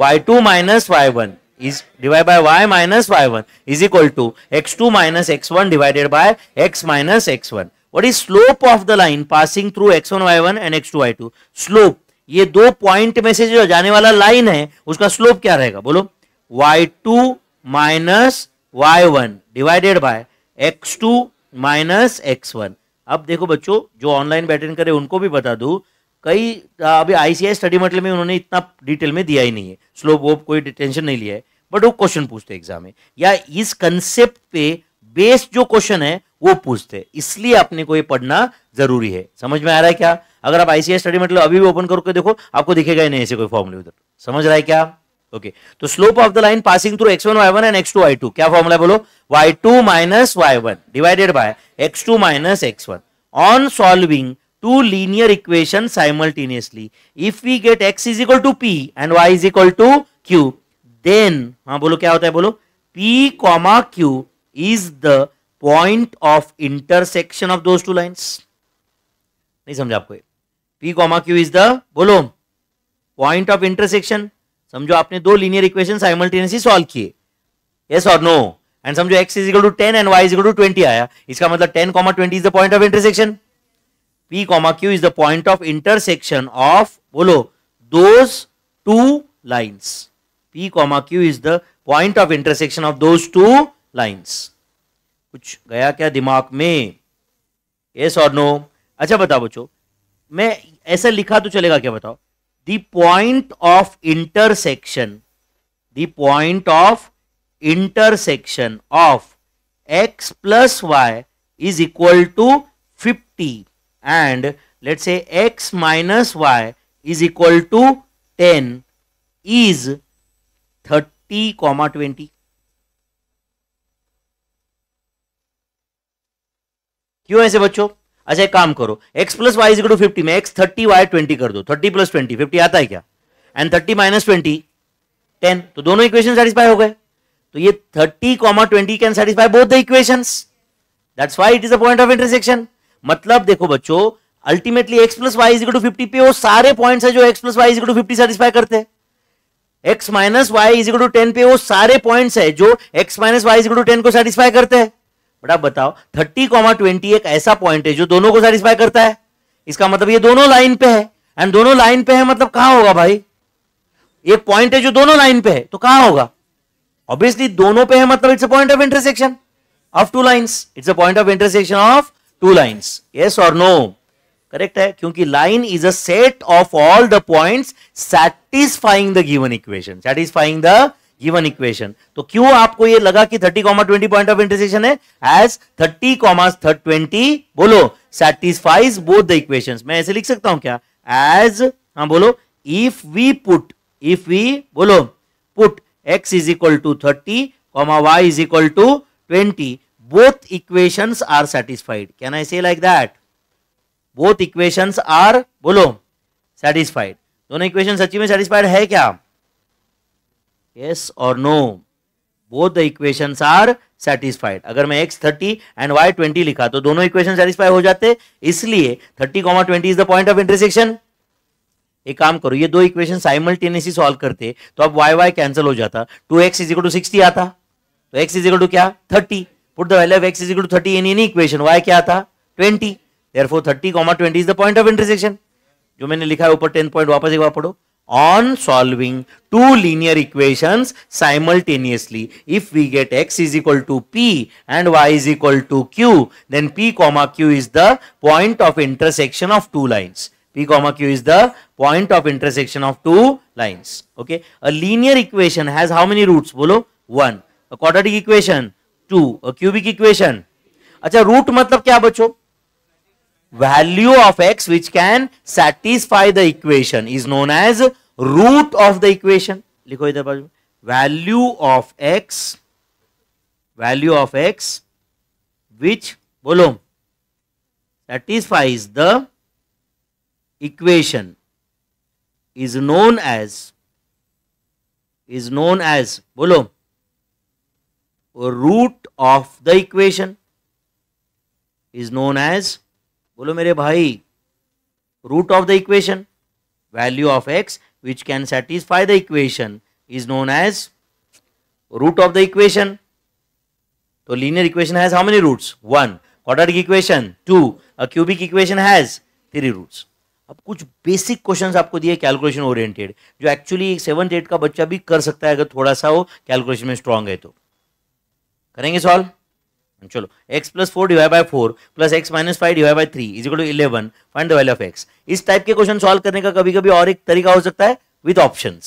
y two minus y one is is divide by y y minus one equal to x two minus x one divided by x minus x one by is slope of the line passing through x one y one and x two y two slope ये दो पॉइंट में से जो जाने वाला लाइन है उसका स्लोप क्या रहेगा बोलो y two minus y one divided by x two minus x one अब देखो बच्चों जो ऑनलाइन बैटर्न करे उनको भी बता दू कई अभी आईसीआई स्टडी मटेरियल में उन्होंने इतना डिटेल में दिया ही नहीं है स्लोप वोप कोई टेंशन नहीं लिया है बट वो क्वेश्चन पूछते एग्जाम में या इस कंसेप्ट पे बेस्ड जो क्वेश्चन है वो पूछते इसलिए अपने को ये पढ़ना जरूरी है समझ में आ रहा है क्या अगर आप आईसीआई स्टडी मटेरियल अभी भी ओपन करके देखो आपको दिखेगा ही नहीं ऐसे कोई फॉर्मूले उधर समझ रहा है क्या ओके तो slope of the line passing through x one y one and x two y two क्या फॉर्मुला बोलो y two minus y one divided by x two minus x one on solving two linear equation simultaneously if we get x is equal to p and y is equal to q then हाँ बोलो क्या होता है बोलो p comma q is the point of intersection of those two lines नहीं समझा आपको p comma q is the बोलो पॉइंट ऑफ इंटरसेक्शन समझो आपने दो लीनियर इक्वेशन साइमल्टेनियसली सॉल्व किए यस और नो एंड समझो x is equal to ten and y is equal to twenty आया इसका मतलब ten comma twenty is the point of intersection p comma q is the point of intersection of बोलो those two lines p comma q is the point of intersection of those two lines कुछ गया क्या दिमाग में यस और नो अच्छा बताओ बच्चों मैं ऐसा लिखा तो चलेगा क्या बताओ the point of intersection the point of intersection of x plus y is equal to 50 and let's say x minus y is equal to 10 is 30 comma 20 क्यों ऐसे बच्चों अच्छा एक काम करो x plus y is to fifty में एक्स थर्टी वाई ट्वेंटी कर दो थर्टी प्लस ट्वेंटी फिफ्टी आता है क्या and thirty minus twenty ten तो दोनों इक्वेशन सेटिस्फाई हो गए तो ये thirty comma twenty can satisfy both the equation that's why it is a point of intersection मतलब देखो बच्चों ultimately x plus y is to fifty पे वो सारे पॉइंट्स है जो x plus y is to fifty satisfy करते हैं x minus y is to ten पे वो सारे पॉइंट्स है जो x minus y is to ten को सेटिस्फाई करते हैं बट आप बताओ थर्टी कॉमा ट्वेंटी एक ऐसा पॉइंट है जो दोनों को सेटिस्फाई करता है इसका मतलब ये दोनों लाइन पे है एंड दोनों लाइन पे है मतलब कहां होगा भाई एक पॉइंट है जो दोनों लाइन पे है तो कहां होगा ऑब्वियसली दोनों पे है मतलब it's a point of intersection of two lines it's a point of intersection of two lines yes और नो करेक्ट है क्योंकि line is a set of all the points satisfying the given equation satisfying the given equation तो क्यों आपको ये लगा कि 30 comma twenty point of intersection है एज 30 कॉमा ट्वेंटी बोलो सेटिस्फाइज बोथ द इक्वेशन मैं ऐसे लिख सकता हूं क्या एज हाँ बोलो if we put if we बोलो put x is equal to thirty comma y is equal to twenty both equation are satisfied can I say like that both equation are बोलो सेटिस्फाइड दोनों इक्वेशन सच्ची में सेटिस्फाइड है क्या यस और no both the equation are satisfied अगर मैं x thirty and y twenty लिखा तो दोनों इक्वेशन सेटिस्फाई हो जाते इसलिए thirty comma twenty is the point of intersection एक काम करो ये दो इक्वेशन साइमल्टेनियसली सॉल्व करते तो अब वाई वाई कैंसिल हो जाता two x is equal to sixty आता तो एक्स इज इक्वल टू क्या thirty put the value of x is equal to thirty in any equation y क्या था 20 therefore thirty comma twenty is the point of intersection जो मैंने लिखा है ऊपर 10 पॉइंट वापस एक बार पढ़ो on solving two linear equations simultaneously. If we get x is equal to p and y is equal to q, then p comma q is the point of intersection of two lines. p comma q is the point of intersection of two lines. Okay. A linear equation has how many roots? Bolo? One. A quadratic equation? Two. A cubic equation? अच्छा रूट मतलब क्या बच्चों value of x which can satisfy the equation is known as root of the equation value of x value of x which bolo satisfies the equation is known as is known as bolo root of the equation is known as बोलो मेरे भाई root of the equation value of x which can satisfy the equation is known as root of the equation तो linear equation has how many roots one quadratic equation two a cubic equation has three roots अब कुछ बेसिक क्वेश्चंस आपको दिए कैलकुलेशन ओरिएंटेड जो एक्चुअली सेवन एट का बच्चा भी कर सकता है अगर थोड़ा सा वो कैलकुलेशन में स्ट्रांग है तो करेंगे सॉल्व चलो x plus four divide by four plus x minus five divide by three is to eleven find the value of x इस टाइप के क्वेश्चन सॉल्व करने का कभी कभी और एक तरीका हो सकता है with option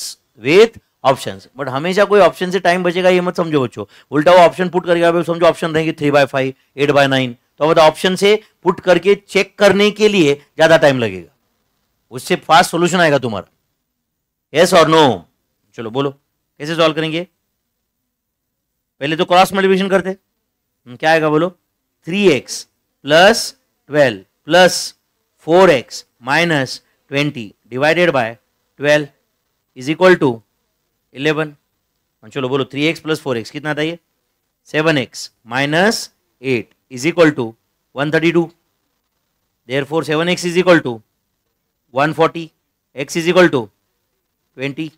with option but हमेशा कोई ऑप्शन से टाइम बचेगा ये मत समझो बच्चों उल्टा वो ऑप्शन पुट करके समझो ऑप्शन रहेंगे three by five eight by nine तो अब ऑप्शन से पुट करके चेक करने के लिए ज्यादा टाइम लगेगा उससे फास्ट सोल्यूशन आएगा तुम्हारा यस और नो चलो बोलो कैसे सॉल्व करेंगे पहले तो क्रॉस मल्टीप्लिकेशन करते हम्म, क्या आएगा बोलो three x plus twelve plus four x minus twenty divided by twelve is equal to eleven चलो बोलो three x plus four x कितना आता है seven x minus eight is equal to one thirty two therefore seven x is equal to one forty x is equal to twenty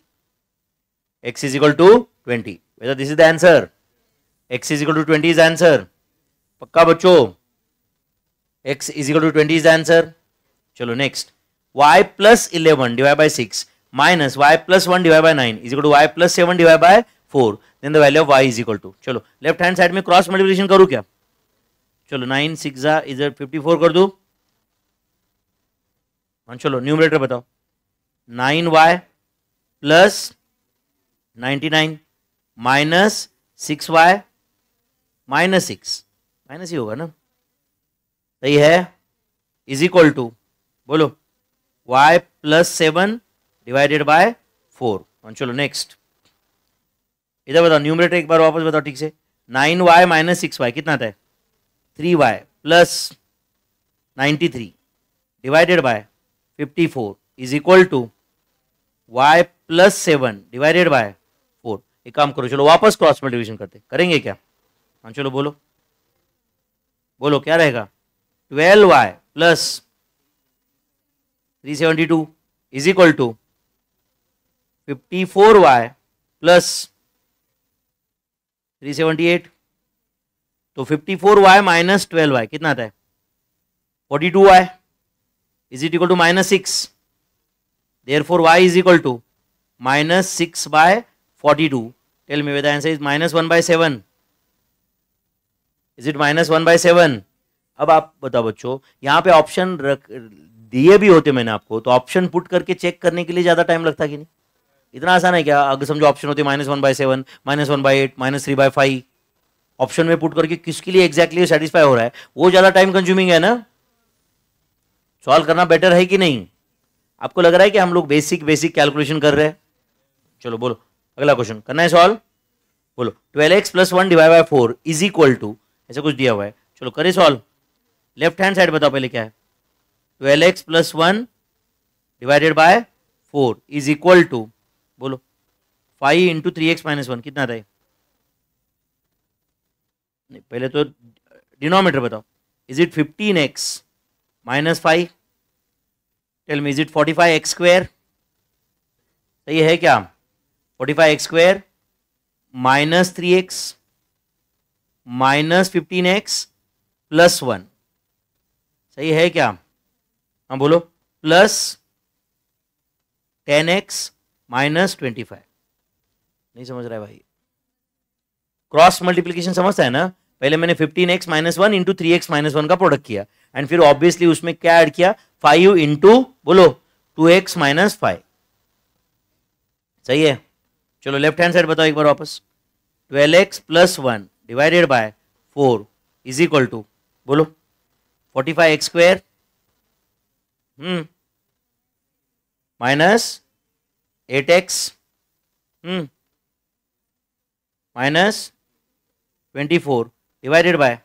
x is equal to twenty whether this is the answer x is equal to twenty is answer पक्का बच्चों x is equal to twenty is answer चलो next y plus eleven divide by six minus y plus one divide by nine is equal to y plus seven divide by four then the value of y is equal to चलो लेफ्ट हैंड साइड में क्रॉस मल्टीप्लिकेशन करूँ क्या चलो nine six is fifty four कर दू हाँ चलो न्यूमरेटर बताओ nine y plus ninety nine minus six y minus six minus ही होगा ना सही है इज इक्वल टू बोलो y plus seven divided by four चलो नेक्स्ट इधर बताओ न्यूमरेटर एक बार वापस बताओ ठीक से nine y minus six y कितना आता है three y plus ninety three divided by fifty four is equal to y plus seven divided by four एक काम करो चलो वापस क्रॉस मल्टीप्लिकेशन करते करेंगे क्या हाँ चलो बोलो बोलो क्या रहेगा twelve y plus three seventy two is equal to fifty four y plus three seventy eight तो fifty four y minus twelve y कितना आता है forty two y is it equal to minus six therefore y is equal to minus six by forty two tell me whether answer is minus one by seven is it minus one by seven अब आप बताओ बच्चों यहाँ पे ऑप्शन रख दिए भी होते मैंने आपको तो ऑप्शन पुट करके चेक करने के लिए ज़्यादा टाइम लगता कि नहीं इतना आसान है क्या अगर समझो ऑप्शन होते minus one by seven minus one by eight minus three by five option में पुट करके किसके लिए एग्जैक्टली exactly सेटिस्फाई हो रहा है वो ज़्यादा टाइम कंज्यूमिंग है ना सॉल्व करना बेटर है कि नहीं आपको लग रहा है कि हम लोग बेसिक बेसिक कैलकुलेशन कर रहे हैं चलो बोलो अगला क्वेश्चन करना है सॉल्व बोलो twelve x plus one divide by four is equal to ऐसा कुछ दिया हुआ है चलो करें सॉल्व लेफ्ट हैंड साइड बताओ पहले क्या है twelve x plus one divided by four is equal to बोलो five into three x minus one कितना था नहीं पहले तो डिनोमीटर बताओ is it fifteen x minus five tell me is it forty five x square सही है क्या forty five x square minus three x minus fifteen x plus one सही है क्या हाँ बोलो plus ten x minus twenty five नहीं समझ रहा है भाई क्रॉस मल्टीप्लीकेशन समझता है ना पहले मैंने fifteen x minus one into three x minus one का प्रोडक्ट किया एंड फिर ऑब्वियसली उसमें क्या ऐड किया फाइव इंटू बोलो टू एक्स माइनस फाइव सही है चलो लेफ्ट हैंड साइड बताओ एक बार वापस twelve x plus one divided by four is equal to बोलो forty five x square minus eight x minus twenty four divided by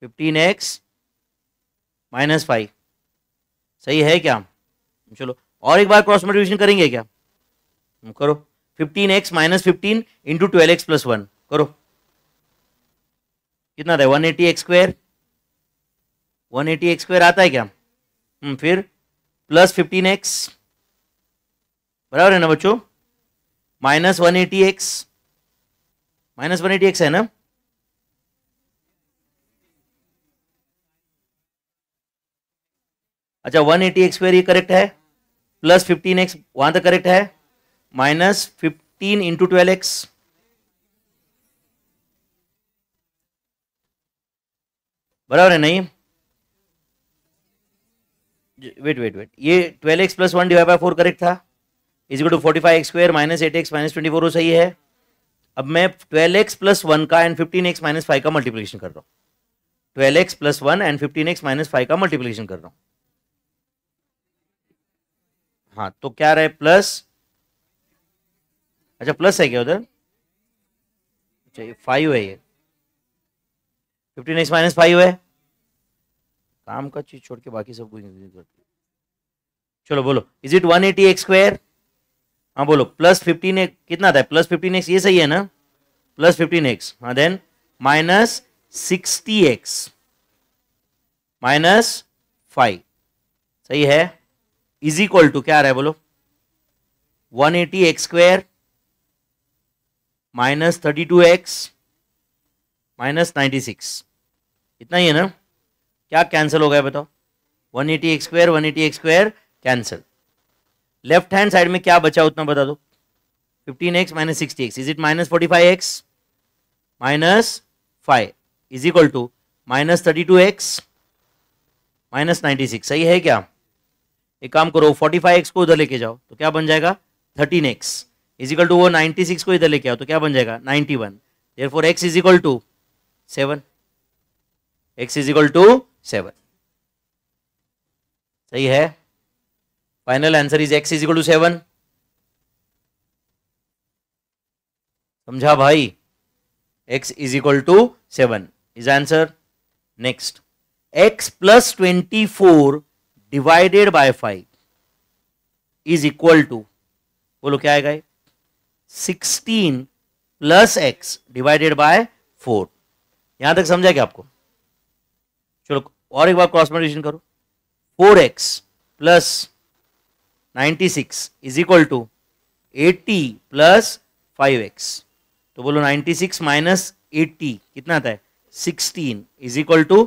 fifteen x minus five सही है क्या चलो और एक बार क्रॉस मल्टीप्लिकेशन करेंगे क्या करो fifteen x minus fifteen into twelve x plus one करो कितना था one eighty x square one eighty x square आता है क्या हम्म, फिर प्लस फिफ्टीन एक्स बराबर है ना बच्चों minus one eighty x minus one eighty x है ना अच्छा वन एटी एक्स स्क्वायर ये करेक्ट है प्लस फिफ्टीन एक्स वहां तक करेक्ट है minus fifteen into twelve x बराबर है नहीं वेट वेट वेट ये twelve x plus one divide by four correct था is to forty five x square minus eight x minus twenty four वो सही है अब मैं ट्वेल्व एक्स प्लस वन का and fifteen x minus five का मल्टीप्लीकेशन कर रहा हूँ twelve x plus one and fifteen x minus five का मल्टीप्लीकेशन कर रहा हूँ हाँ तो क्या रहे प्लस अच्छा प्लस है क्या उधर अच्छा ये फाइव है ये फिफ्टीन एक्स माइनस फाइव है काम का चीज छोड़ के बाकी सब कुछ करते चलो बोलो is it one eighty x square हाँ बोलो प्लस फिफ्टीन एक्स कितना था प्लस फिफ्टीन एक्स ये सही है ना प्लस फिफ्टीन एक्स हाँ then minus sixty x minus five सही है इज इक्वल टू क्या आ रहा है बोलो one eighty x square minus thirty two x minus ninety six इतना ही है ना क्या कैंसिल हो गया बताओ one eighty x square one eighty x square cancel left hand side में क्या बचा उतना बता दो fifteen x minus sixty x is it minus forty five x minus five is equal to minus thirty two x minus ninety six सही है क्या एक काम करो फोर्टी फाइव एक्स को उधर लेके जाओ तो क्या बन जाएगा थर्टीन एक्स इजिकल टू वो नाइन्टी सिक्स को इधर लेके आओ तो क्या बन जाएगा ninety one therefore x is equal to seven x is equal to seven सही है final answer is x is equal to seven समझा भाई x is equal to seven is answer next x plus twenty four divided by five is equal to बोलो क्या आएगा sixteen plus x divided by four यहां तक समझा क्या आपको चलो और एक बार क्रॉस मल्टीप्लिकेशन करो four x plus ninety six is equal to eighty plus five x तो बोलो नाइन्टी सिक्स माइनस एट्टी कितना आता है sixteen is equal to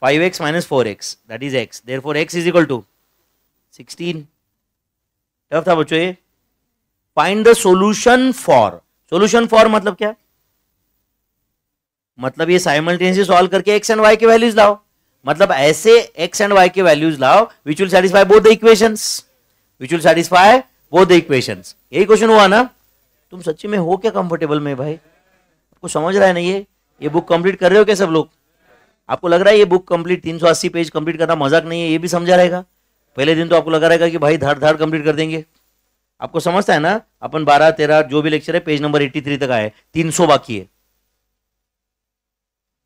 five x minus four x that is x therefore x is equal to sixteen tough था बच्चों ये find the solution for solution for मतलब क्या मतलब ये साइमल्टेनियसली सॉल्व करके एक्स एंड वाई के वैल्यूज लाओ मतलब ऐसे एक्स एंड वाई के वैल्यूज लाओ which will satisfy both the equations which will satisfy both the equations यही क्वेश्चन हुआ ना तुम सच्ची में हो क्या कंफर्टेबल में भाई आपको समझ रहा है ना ये ये बुक कंप्लीट कर रहे हो क्या सब लोग आपको लग रहा है ये बुक कंप्लीट अस्सी पेज कंप्लीट करना मजाक नहीं है ये भी समझा रहेगा पहले दिन तो आपको लगा रहेगा कि भाई धार धार कंप्लीट कर देंगे आपको समझता है ना अपन बारह तेरह जो भी लेक्चर है पेज नंबर एट्टी थ्री तक आए तीन सौ बाकी है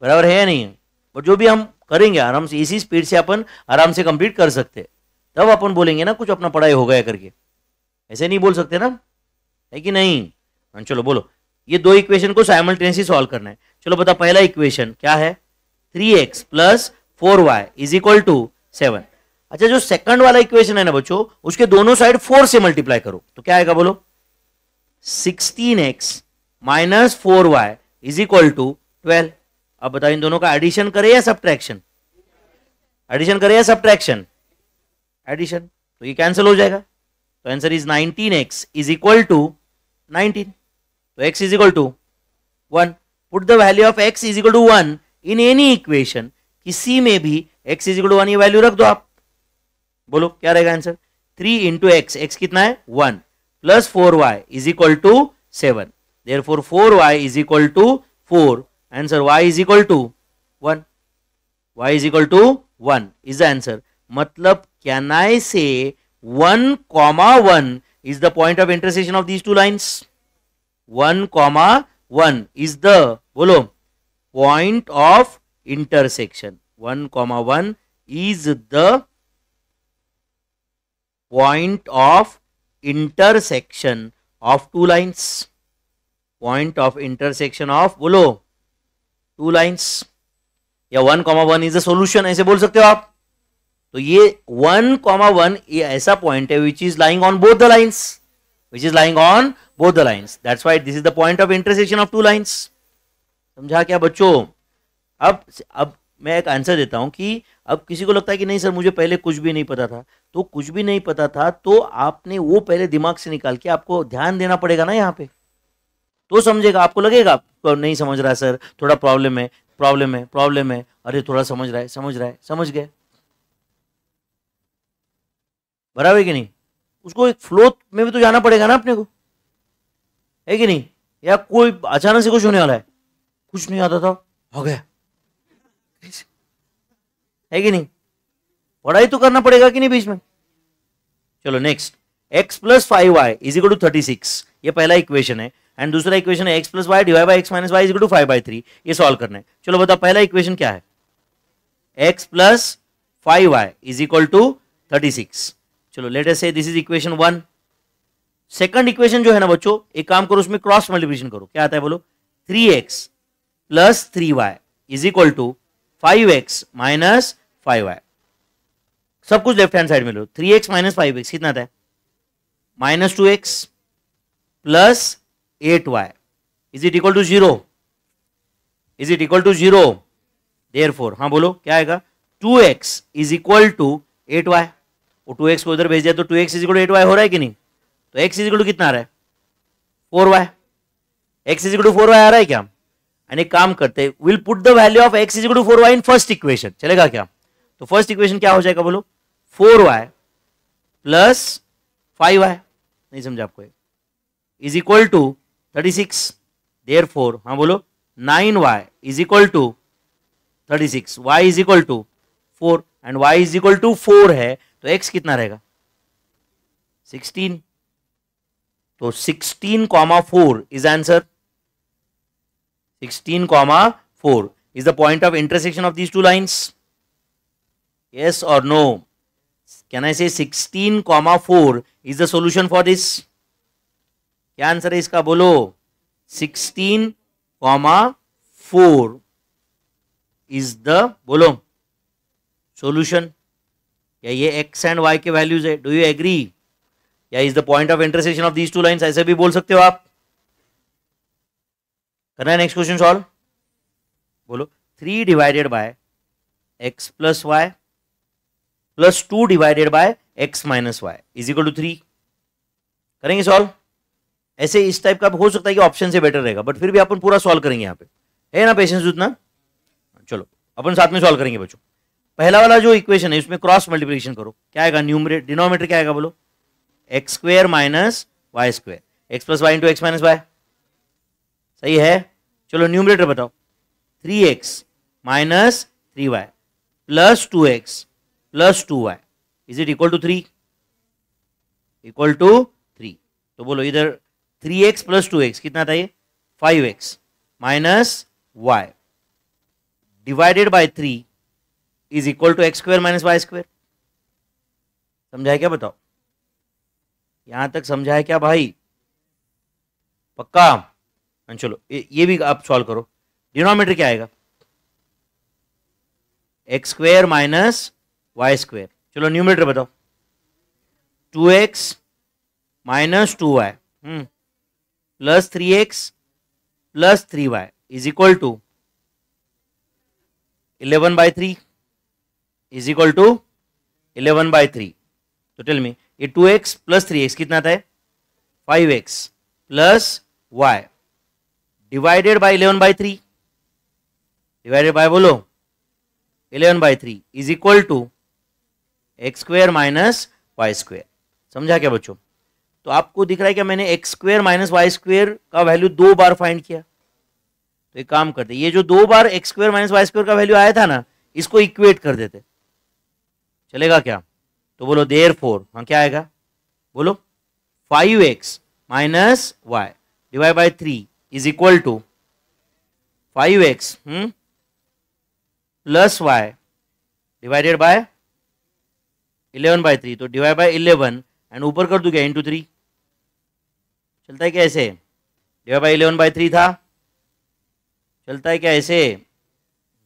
बराबर है या नहीं है बट जो भी हम करेंगे आराम से इसी स्पीड से अपन आराम से कंप्लीट कर सकते तब अपन बोलेंगे ना कुछ अपना पढ़ाई हो गया करके ऐसे नहीं बोल सकते ना है कि नहीं हाँ, चलो बोलो ये दो इक्वेशन को साइमल्टेनियसली सॉल्व करना है चलो बता पहला इक्वेशन क्या है three x plus four y is equal to seven अच्छा जो सेकंड वाला इक्वेशन है ना बच्चों उसके दोनों साइड फोर से मल्टीप्लाई करो तो क्या आएगा बोलो sixteen x minus four y is equal to twelve अब बताओ इन दोनों का एडिशन करे या सब्ट्रैक्शन एडिशन करे या सब्ट्रैक्शन एडिशन तो ये कैंसिल हो जाएगा तो answer is 19x x is equal to nineteen तो x is equal to one put the value of x is equal to one in any equation किसी में भी x is equal to one ये वैल्यू रख दो आप बोलो क्या रहेगा answer three into x x कितना है one plus four y is equal to seven there four four y is equal to four Answer y is equal to 1. y is equal to 1 is the answer. Matlab, can I say 1 comma 1 is the point of intersection of these two lines? 1 comma 1 is the, bolo, point of intersection. 1 comma 1 is the point of intersection of two lines. Point of intersection of, bolo, two lines या one comma one is a solution ऐसे बोल सकते हो आप तो ये वन कॉमा वन ये ऐसा पॉइंट है which is lying on both the lines which is lying on both the lines that's why this is the point of intersection of two lines समझा क्या बच्चों अब अब मैं एक आंसर देता हूं कि अब किसी को लगता है कि नहीं सर मुझे पहले कुछ भी नहीं पता था तो कुछ भी नहीं पता था तो आपने वो पहले दिमाग से निकाल के आपको ध्यान देना पड़ेगा ना यहाँ पे तो समझेगा आपको लगेगा तो नहीं समझ रहा है सर थोड़ा प्रॉब्लम है प्रॉब्लम है प्रॉब्लम है अरे थोड़ा समझ रहा है समझ रहा है समझ गए बराबर कि नहीं उसको एक फ्लो में भी तो जाना पड़ेगा ना अपने को है कि नहीं या कोई अचानक से कुछ होने वाला है कुछ नहीं आता था हो गया है कि नहीं पढ़ाई तो करना पड़ेगा कि नहीं बीच में चलो next x plus five y is equal to thirty six ये पहला इक्वेशन है एंड दूसरा इक्वेशन है x plus y divide by x minus y is to five by three ये सॉल्व करना है चलो बताओ पहला इक्वेशन क्या है x plus five y is equal to thirty six चलो लेटर से this is equation one second equation जो है ना बच्चों एक काम करो उसमें क्रॉस मल्टीप्लिकेशन करो क्या आता है बोलो three x plus three y is equal to five x minus five y सब कुछ लेफ्ट हैंड साइड में लो three x minus five x कितना आता है minus two x plus eight y is it equal to zero is it equal to zero therefore हाँ बोलो क्या आएगा two x is equal to eight y वो टू एक्स को उधर भेज दिया तो to x is equal to eight y हो रहा है कि नहीं तो एक्स इज इक्वल टू कितना आ रहा है four y x is equal to four y आ रहा है क्या एंड एक काम करते will put the value of x is equal to four y in first equation चलेगा क्या तो फर्स्ट इक्वेशन क्या हो जाएगा बोलो four y plus five y नहीं समझा आपको is equal to thirty six therefore हाँ बोलो nine y is equal to thirty six y is equal to four and y is equal to four है तो एक्स कितना रहेगा सिक्सटीन तो sixteen comma four is answer sixteen comma four is the point of intersection of these two lines yes और no can I say sixteen comma four is the solution for this क्या आंसर है इसका बोलो sixteen comma four is the बोलो सोल्यूशन क्या ये एक्स एंड वाई के वैल्यूज है डू यू एग्री या is the point of intersection of these two lines ऐसे भी बोल सकते हो आप करना है नेक्स्ट क्वेश्चन सॉल्व बोलो three divided by x plus y plus two divided by x minus y is equal to three करेंगे सॉल्व ऐसे इस टाइप का हो सकता है कि ऑप्शन से बेटर रहेगा बट फिर भी अपन पूरा सॉल्व करेंगे यहाँ पे है ना पेशेंस उतना चलो अपन साथ में सॉल्व करेंगे बच्चों पहला वाला जो इक्वेशन है उसमें क्रॉस मल्टीप्लीकेशन करो क्या आएगा न्यूमरे डिनोमीटर क्या आएगा बोलो x square minus y square x plus y into x minus y सही है चलो न्यूमरेटर बताओ three x minus three y plus two x plus two y is it equal to three equal to three तो बोलो इधर three x plus two x कितना था ये five x minus y divided by three is equal to x square minus y square समझाए क्या बताओ यहां तक समझाए क्या भाई पक्का हाँ, चलो ये भी आप सॉल्व करो डिनोमीटर क्या आएगा x square minus y square चलो न्यूमीटर बताओ two x minus two y plus three x plus three y is equal to eleven by three is equal to eleven by three तो टेल में ये two x plus three x कितना था five x plus y divided by eleven by three divided by बोलो eleven by three is equal to x square minus y square समझा क्या बच्चों तो आपको दिख रहा है कि मैंने x square minus y square का वैल्यू दो बार फाइंड किया तो एक काम करते ये जो दो बार x square minus y square का वैल्यू आया था ना इसको इक्वेट कर देते चलेगा क्या तो बोलो देर फोर हाँ क्या आएगा बोलो five x minus y divide by three is equal to five x plus y divided by eleven by three तो डिवाइड बाय इलेवन एंड ऊपर कर दू क्या इंटू थ्री चलता है क्या ऐसे divide by eleven by three था चलता है क्या ऐसे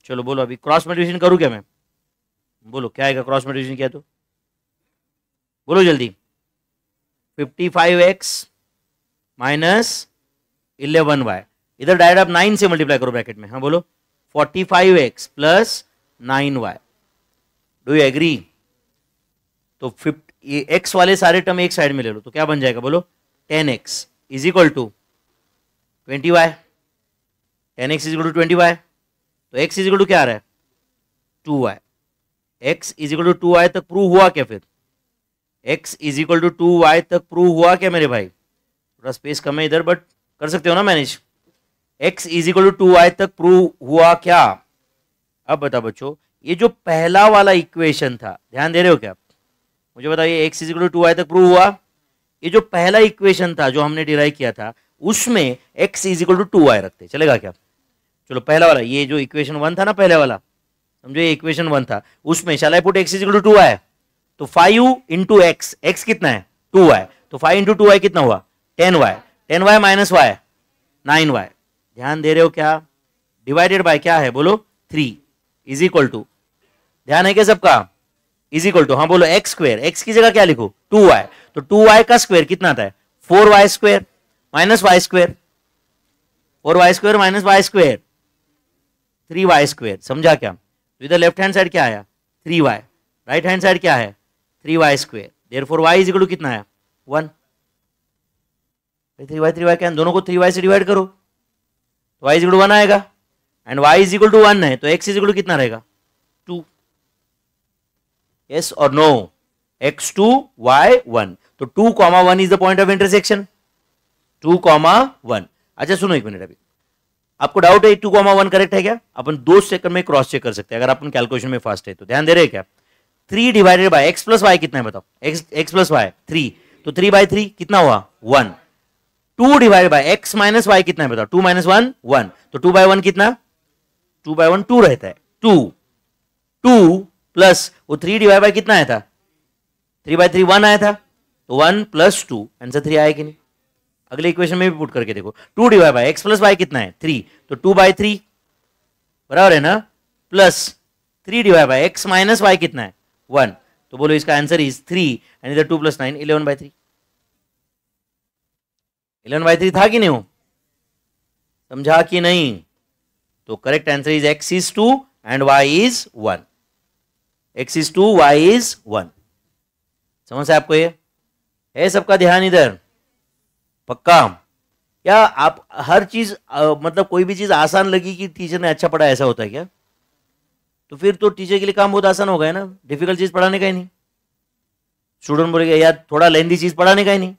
चलो बोलो अभी क्रॉस में करूँ क्या मैं बोलो क्या आएगा क्रॉस में क्या किया तो बोलो जल्दी fifty five x minus eleven y इधर डायरेक्ट आप नाइन से मल्टीप्लाई करो ब्रैकेट में हाँ बोलो forty five x plus nine y do you agree तो फिफ्टी ये एक्स वाले सारे टर्म एक साइड में ले लो तो क्या बन जाएगा बोलो ten x is equal to twenty y ten x is equal to twenty y तो एक्स इज इक्वल टू क्या आ रहा है two y x is equal to two y तक प्रूव हुआ क्या फिर x is equal to two y तक प्रूव हुआ क्या मेरे भाई थोड़ा स्पेस कम है इधर बट कर सकते हो ना manage x is equal to two y तक प्रूव हुआ क्या अब बता बच्चों ये जो पहला वाला इक्वेशन था ध्यान दे रहे हो क्या मुझे बताइए x is equal to two y तक प्रूव हुआ ये जो पहला इक्वेशन था जो हमने डिराइव किया था उसमें x is equal to two y रखते चलेगा क्या चलो पहला वाला ये जो इक्वेशन वन था ना पहले वाला समझो ये इक्वेशन वन था उसमें shall I put x is equal to two y तो फाइव इंटू एक्स एक्स कितना है टू वाई तो फाइव इंटू टू वाई कितना हुआ ten y ten y minus y nine y ध्यान दे रहे हो क्या डिवाइडेड बाय क्या है बोलो थ्री इज इक्वल टू ध्यान है क्या सबका इज इक्वल टू हाँ बोलो एक्स स्क्वेयर एक्स की जगह क्या लिखो टू वाई तो टू वाई का स्क्वेयर कितना आता है four y square minus y square four y square minus y square three y square समझा क्या तो इधर लेफ्ट हैंड साइड क्या आया three y right hand side क्या है three y square therefore y is equal कितना आया one three y three y क्या दोनों को थ्री वाई से डिवाइड करो तो वाई इजिकल वन आएगा and y is equal to one है तो एक्स इजिकल कितना रहेगा और no x two y one तो two comma one is the point of intersection two comma one अच्छा सुनो एक मिनट अभी आपको डाउट है टू कॉमा वन करेक्ट है क्या अपन दो सेकंड में क्रॉस चेक कर सकते हैं अगर अपन कैलकुलेशन में फास्ट है तो ध्यान दे रहे हैं क्या three divided by x plus y कितना है बताओ x x plus y three तो थ्री बाय थ्री कितना हुआ one two divide by x minus y कितना है बताओ टू माइनस वन वन तो टू बाय वन कितना टू बाय वन टू रहता है टू टू प्लस वो थ्री डिवाइड बाई कितना आया था थ्री बाई थ्री वन आया था तो one plus two answer three आया कि नहीं अगले इक्वेशन में भी पुट करके देखो two divide by x plus y कितना है थ्री तो टू बाई थ्री बराबर है ना plus three divide by x minus y कितना है वन तो बोलो इसका आंसर इज थ्री एंड इधर two plus nine eleven by three eleven by three था कि नहीं हो समझा कि नहीं तो correct answer is x is two and y is one x is two y is one समझ है आपको ये है सबका ध्यान इधर पक्का क्या आप हर चीज मतलब कोई भी चीज आसान लगी कि टीचर ने अच्छा पढ़ा ऐसा होता है क्या तो फिर तो टीचर के लिए काम बहुत आसान हो गया ना डिफिकल्ट चीज पढ़ाने का ही नहीं स्टूडेंट बोलेगा यार थोड़ा लेंदी चीज पढ़ाने का ही नहीं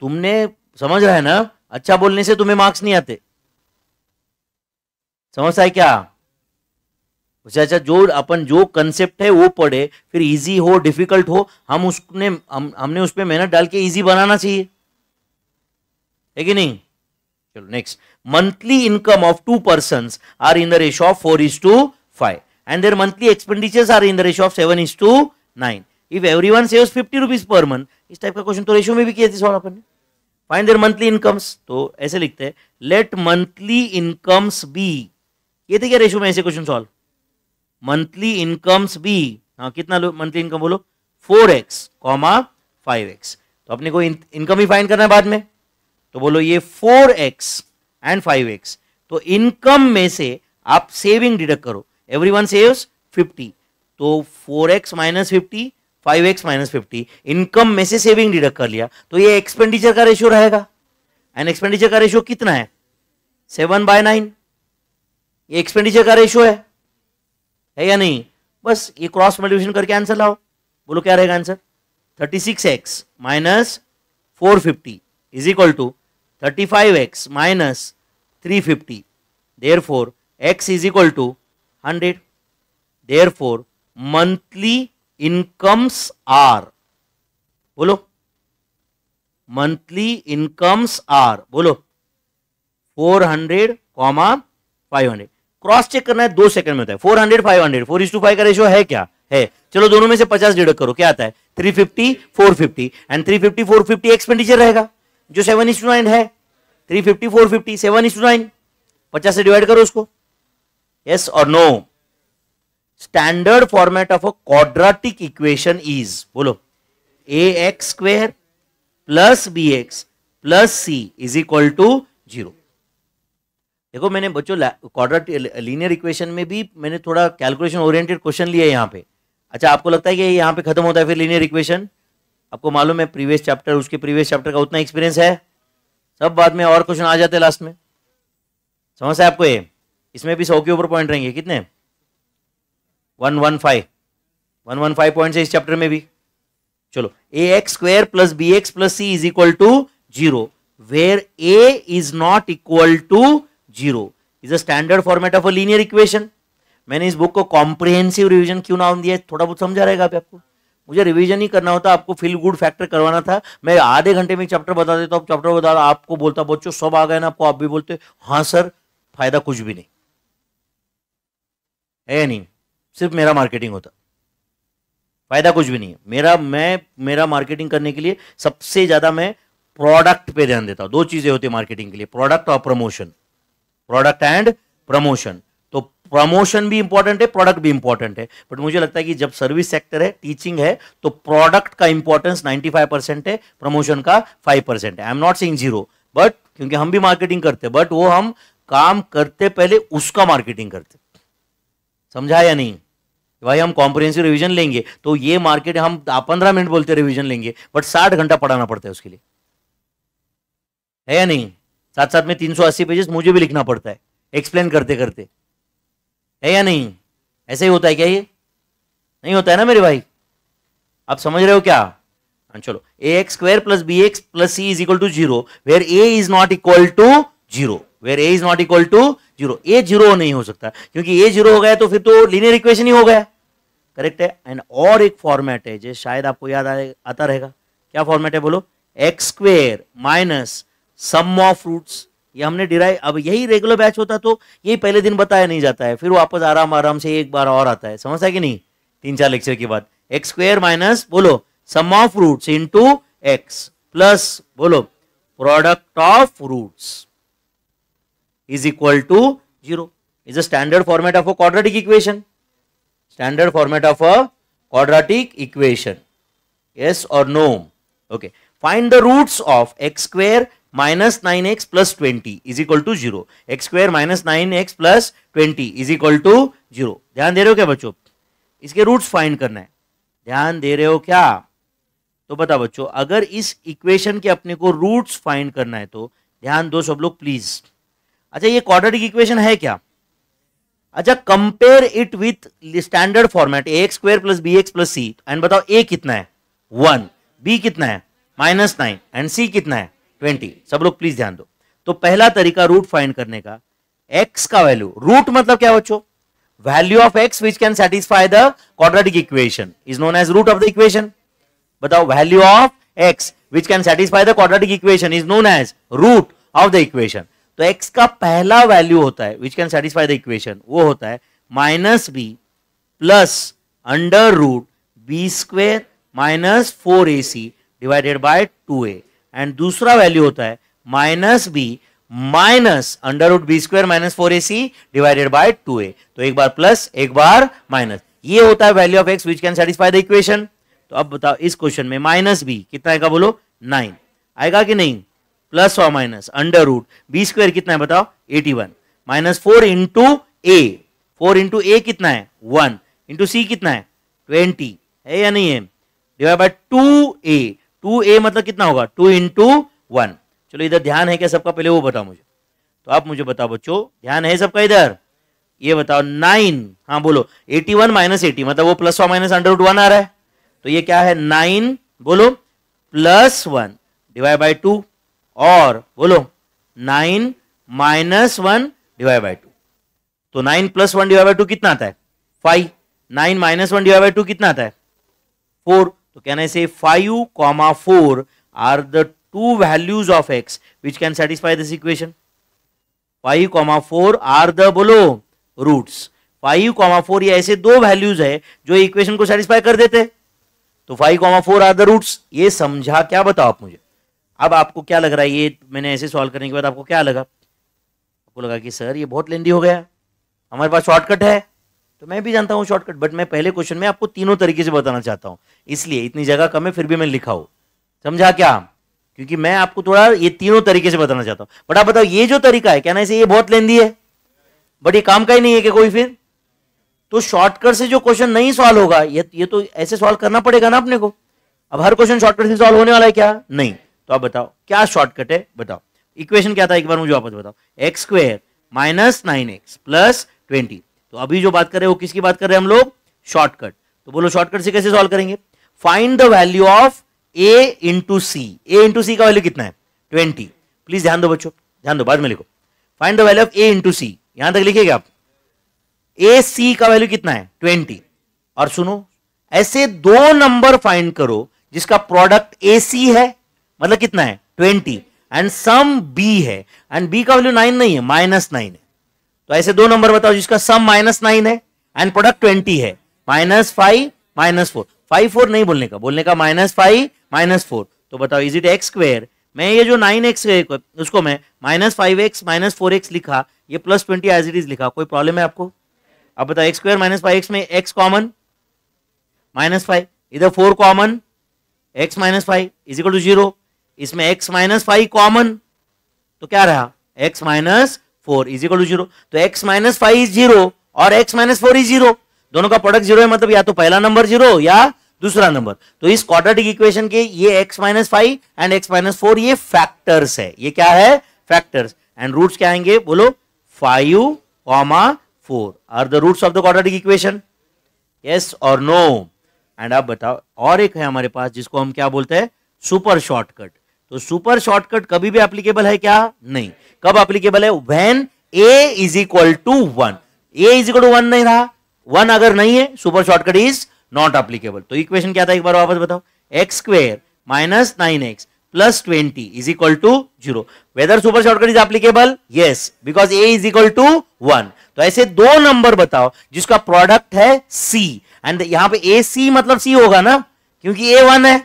तुमने समझ रहा है ना अच्छा बोलने से तुम्हें मार्क्स नहीं आते समझता है क्या उससे अच्छा जो अपन जो कंसेप्ट है वो पढ़े फिर इजी हो डिफिकल्ट हो हम उसने हम हमने उस पर मेहनत डाल के ईजी बनाना चाहिए है कि नहीं चलो next monthly income of two person are in the ratio of four is to five and their monthly expenditures are in the ratio of seven is to nine if every one save fifty rupees per month इस टाइप का क्वेश्चन तो रेशो में भी किया थे सॉल्व अपन ने फाइन देर मंथली इनकम्स तो ऐसे लिखते हैं लेट मंथली इनकम्स बी ये थे क्या रेशो में ऐसे क्वेश्चन सॉल्व मंथली इनकम्स भी हाँ कितना मंथली इनकम बोलो four x comma five x तो अपने को इनकम ही फाइन करना है बाद में तो बोलो ये four x and five x तो इनकम में से आप सेविंग डिडक्ट करो एवरी वन सेव फिफ्टी तो four x minus fifty five x minus fifty income में से सेविंग डिडक्ट कर लिया तो ये एक्सपेंडिचर का रेशियो रहेगा एंड एक्सपेंडिचर का रेशियो कितना है सेवन बाय नाइन ये एक्सपेंडिचर का रेशियो है है या नहीं बस ये क्रॉस मल्टीप्लिकेशन करके आंसर लाओ बोलो क्या रहेगा answer thirty six x minus four fifty is equal to thirty five x minus three fifty therefore x is equal to hundred therefore monthly incomes are बोलो मंथली इनकम्स आर बोलो four hundred comma five hundred cross check करना है दो सेकंड में होता है four hundred five hundred four is to five का रेशियो है क्या है चलो दोनों में से पचास डिडक्ट करो क्या आता है three fifty four fifty and three fifty four fifty expenditure रहेगा जो सेवन इज टू नाइन है three fifty four fifty seven is to nine पचास से डिवाइड करो उसको यस और no standard format of a quadratic equation is बोलो a x square plus b x plus c is equal to zero देखो मैंने बच्चों क्वाड्रेट लीनियर इक्वेशन में भी मैंने थोड़ा कैलकुलेशन ओरिएंटेड क्वेश्चन लिया है यहाँ पे अच्छा आपको लगता है कि यहाँ पे खत्म होता है फिर लीनियर इक्वेशन आपको मालूम है प्रीवियस चैप्टर उसके प्रीवियस चैप्टर का उतना एक्सपीरियंस है सब बाद में और क्वेश्चन आ जाते हैं लास्ट में समझ है आपको ये इसमें भी सौ के ऊपर पॉइंट रहेंगे कितने one one five one one five point है इस चैप्टर में भी चलो a x square plus b x plus c is equal to zero where a is not equal to zero is a standard format of a linear equation मैंने इस बुक को कॉम्प्रिहेंसिव रिविजन क्यों नाम दिया है थोड़ा बहुत समझा रहेगा आपको मुझे रिवीजन ही करना होता तो आपको फील गुड फैक्टर करवाना था मैं आधे घंटे में चैप्टर बता देता हूँ चैप्टर बता आपको बोलता बच्चों सब आ गए ना आपको आप भी बोलते हाँ सर फायदा कुछ भी नहीं है नहीं सिर्फ मेरा मार्केटिंग होता फायदा कुछ भी नहीं है मेरा मैं मेरा मार्केटिंग करने के लिए सबसे ज़्यादा मैं प्रोडक्ट पे ध्यान देता हूँ दो चीज़ें होती है मार्केटिंग के लिए प्रोडक्ट और प्रमोशन प्रोडक्ट एंड प्रमोशन तो प्रमोशन भी इंपॉर्टेंट है प्रोडक्ट भी इंपॉर्टेंट है बट मुझे लगता है कि जब सर्विस सेक्टर है टीचिंग है तो प्रोडक्ट का इंपॉर्टेंस 95 परसेंट है प्रमोशन का 5 परसेंट है I am not saying zero but क्योंकि हम भी मार्केटिंग करते बट वो हम काम करते पहले उसका मार्केटिंग करते समझा या नहीं भाई हम कॉम्प्रिहेंसिव रिविजन लेंगे तो ये मार्केट हम पंद्रह मिनट बोलते रिविजन लेंगे बट साठ घंटा पढ़ाना पड़ता है उसके लिए है या नहीं साथ साथ में 380 पेजेस मुझे भी लिखना पड़ता है एक्सप्लेन करते करते है या नहीं ऐसे ही होता है क्या ये नहीं होता है ना मेरे भाई आप समझ रहे हो क्या हाँ, चलो a x square plus b x plus c is equal to zero where a is not equal to zero where a is not equal to zero a zero नहीं हो सकता क्योंकि ए जीरो हो गया तो फिर तो लीनियर इक्वेशन ही हो गया करेक्ट है एंड और एक फॉर्मेट है जो शायद आपको याद आता रहेगा क्या फॉर्मेट है बोलो x square minus sum of roots ये हमने डिराइव अब यही रेगुलर बैच होता तो यही पहले दिन बताया नहीं जाता है फिर वापस आराम आराम से एक बार और आता है समझता है कि नहीं तीन चार लेक्चर के बाद एक्स स्क्वेयर माइनस बोलो sum of roots into x plus बोलो product of roots is equal to zero is a standard format of a quadratic equation standard format of a quadratic equation yes और no okay find the roots of x square minus nine x plus twenty is equal to zero x square minus nine x plus twenty is equal to zero ध्यान दे रहे हो क्या बच्चों इसके रूट्स फाइंड करना है ध्यान दे रहे हो क्या तो बता बच्चों अगर इस इक्वेशन के अपने को रूट्स फाइंड करना है तो ध्यान दो सब लोग प्लीज अच्छा ये क्वाड्रेटिक इक्वेशन है क्या अच्छा compare it with standard format a x square plus b x plus c and बताओ ए कितना है वन बी कितना है माइनस नाइन एंड सी कितना है ट्वेंटी सब लोग प्लीज ध्यान दो तो पहला तरीका रूट फाइंड करने का एक्स का वैल्यू रूट मतलब क्या बच्चों value of x which can satisfy the quadratic equation is known as root of the equation बताओ value of x which can satisfy the quadratic equation is known as root of the equation तो एक्स का पहला वैल्यू होता है which can satisfy the equation वो होता है minus b plus under root b square minus four a c divided by two a and दूसरा वैल्यू होता है minus b minus under root b square minus four a c divided by two a तो एक बार प्लस एक बार माइनस ये होता है value of x which can satisfy the equation तो अब बताओ इस क्वेश्चन में माइनस बी कितना आएगा बोलो नाइन आएगा कि नहीं प्लस और minus under root b square कितना है बताओ eighty one minus four into a four into a कितना है वन इंटू सी कितना है ट्वेंटी है या नहीं है divide by two a two a मतलब कितना होगा टू इंटू वन चलो इधर ध्यान है क्या सबका पहले वो बताओ मुझे तो आप मुझे बताओ बच्चों ध्यान है सबका इधर ये बताओ नाइन हाँ बोलो एटी वन माइनस एटी मतलब वो plus one minus under one आ रहा है तो ये क्या है नाइन बोलो plus one divide by two और बोलो nine minus one divide by two तो nine plus one divide by two कितना आता है five nine minus one divide by two कितना आता है फोर तो can I say five comma four are the two values of x which can satisfy this equation five comma four are the बोलो रूट्स फाइव कॉमा फोर ये ऐसे दो वैल्यूज है जो इक्वेशन को सेटिस्फाई कर देते तो five comma four are the roots ये समझा क्या बताओ आप मुझे अब आपको क्या लग रहा है ये मैंने ऐसे सॉल्व करने के बाद आपको क्या लगा आपको लगा कि सर ये बहुत लेंदी हो गया हमारे पास शॉर्टकट है तो मैं भी जानता हूँ शॉर्टकट बट मैं पहले क्वेश्चन में आपको तीनों तरीके से बताना चाहता हूँ इसलिए इतनी जगह कम है फिर भी मैं लिखा हूं समझा क्या क्योंकि मैं आपको थोड़ा ये तीनों तरीके से बताना चाहता हूँ बट आप बताओ ये जो तरीका है कहना ये बहुत लेंदी है बट ये काम का ही नहीं है कि कोई फिर तो शॉर्टकट से जो क्वेश्चन नहीं सॉल्व होगा ये ये तो ऐसे सॉल्व करना पड़ेगा ना अपने को अब हर क्वेश्चन शॉर्टकट से सॉल्व होने वाला है क्या नहीं तो आप बताओ क्या शॉर्टकट है बताओ इक्वेशन क्या था एक बार मुझे वापस बताओ x square minus nine x plus twenty तो अभी जो बात कर रहे हैं वो किसकी बात कर रहे हैं हम लोग शॉर्टकट तो बोलो शॉर्टकट से कैसे सॉल्व करेंगे find the value of a into c a into c का वैल्यू कितना है ट्वेंटी प्लीज ध्यान दो बच्चों ध्यान दो बाद में लिखो find the value of a into c यहां तक लिखेगा आप ए सी का वैल्यू कितना है ट्वेंटी और सुनो ऐसे दो नंबर फाइंड करो जिसका प्रोडक्ट ए सी है मतलब कितना है ट्वेंटी एंड सम बी है एंड बी का वैल्यू नाइन नहीं है माइनस नाइन है तो ऐसे दो नंबर बताओ जिसका सम माइनस नाइन है एंड प्रोडक्ट ट्वेंटी है minus five minus four five four नहीं बोलने का बोलने का माइनस फाइव माइनस फोर तो बताओ इज इट एक्स स्क्वेयर मैं ये जो नाइन एक्स उसको मैं minus five x minus four x लिखा ये plus twenty as it is लिखा कोई प्रॉब्लम है आपको अब बताओ x square minus five x में एक्स कॉमन माइनस फाइव इधर four common x minus five is equal to zero इसमें एक्स माइनस फाइव कॉमन तो क्या रहा x minus four is equal to zero तो x minus five is zero और x minus four is zero दोनों का प्रोडक्ट जीरो है मतलब या तो पहला नंबर जीरो या दूसरा नंबर तो इस क्वाड्रेटिक इक्वेशन के ये x minus five and x minus four ये फैक्टर्स है ये क्या है फैक्टर्स एंड रूट्स क्या आएंगे बोलो five comma four are the roots of the quadratic equation yes और नो एंड आप बताओ और एक है हमारे पास जिसको हम क्या बोलते हैं सुपर शॉर्टकट तो सुपर शॉर्टकट कभी भी एप्लीकेबल है क्या नहीं कब अप्लीकेबल है when a is equal to one a is equal to one नहीं रहा वन अगर नहीं है super shortcut is not applicable तो इक्वेशन क्या था एक बार वापस बताओ x square minus nine x plus twenty is equal to zero whether super shortcut is applicable yes because a is equal to one तो ऐसे दो नंबर बताओ जिसका प्रोडक्ट है सी एंड यहां पे ए सी मतलब सी होगा ना क्योंकि ए वन है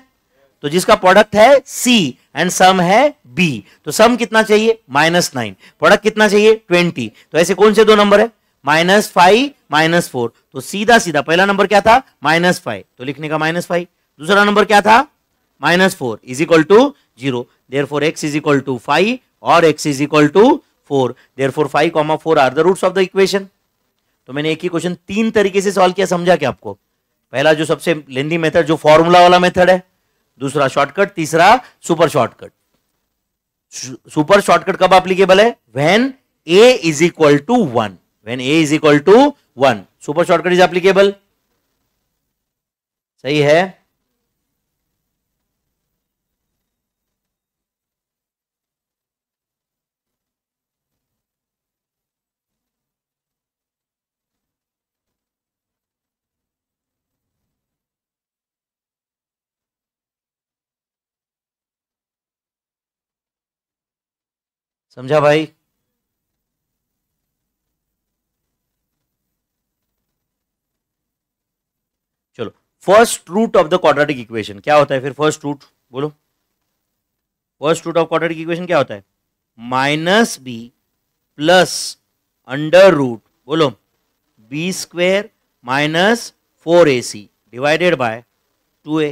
तो जिसका प्रोडक्ट है सी एंड सम है बी तो सम कितना चाहिए माइनस नाइन प्रोडक्ट कितना चाहिए ट्वेंटी तो ऐसे कौन से दो नंबर है माइनस फाइव माइनस फोर तो सीधा सीधा पहला नंबर क्या था माइनस फाइव तो लिखने का माइनस फाइव दूसरा नंबर क्या था minus four is equal to zero therefore x is equal to five और x is equal to four therefore five comma four are the roots of the equation तो मैंने एक ही क्वेश्चन तीन तरीके से सॉल्व किया समझा क्या आपको पहला जो सबसे लेंदी मेथड जो फॉर्मूला वाला मेथड है दूसरा शॉर्टकट तीसरा सुपर शॉर्टकट सुपर शॉर्टकट कब एप्लीकेबल है when a is equal to one when a is equal to one super shortcut is applicable सही है समझा भाई चलो first root of the quadratic equation क्या होता है फिर फर्स्ट रूट बोलो first root of quadratic equation क्या होता है minus b plus under root बोलो b square minus four a c divided by two a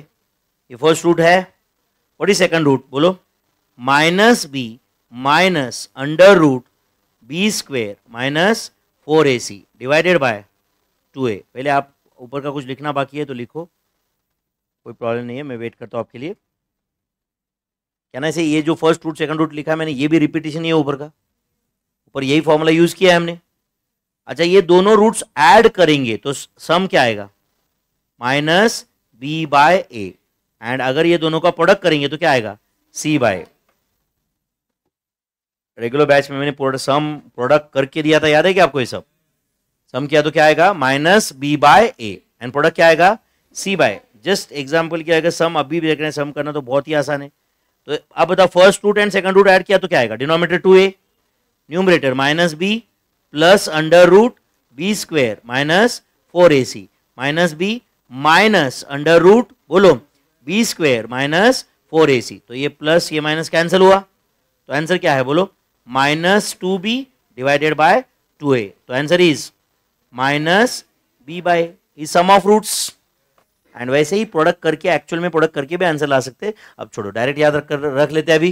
ये फर्स्ट रूट है वॉट इज सेकंड रूट बोलो minus b minus under root b square minus four a c divided by two a पहले आप ऊपर का कुछ लिखना बाकी है तो लिखो कोई प्रॉब्लम नहीं है मैं वेट करता हूँ आपके लिए क्या ना इसे ये जो फर्स्ट रूट सेकंड रूट लिखा है मैंने ये भी रिपीटेशन ही है ऊपर का ऊपर यही फॉर्मूला यूज़ किया है हमने अच्छा ये दोनों रूट्स ऐड करेंगे तो सम क्या आएगा minus b by a and अगर ये दोनों का प्रोडक्ट करेंगे तो क्या आएगा c by a regular batch में मैंने प्रोडक्ट सम प्रोडक्ट करके दिया था याद है क्या आपको ये सब सम किया तो क्या आएगा minus b by a and product क्या आएगा सी बाय जस्ट एग्जाम्पल क्या आएगा सम अभी भी देख रहे हैं सम करना तो बहुत ही आसान है तो आप बताओ first root and second root add किया तो क्या आएगा denominator two a numerator minus b plus under root b square minus four a c minus b minus under root बोलो b square minus four a c तो ये प्लस ये माइनस कैंसिल हुआ तो आंसर क्या है बोलो minus two b divided by two a तो answer is minus b by is sum of roots and वैसे ही प्रोडक्ट करके एक्चुअल में प्रोडक्ट करके भी आंसर ला सकते अब छोड़ो डायरेक्ट याद रख रख लेते हैं अभी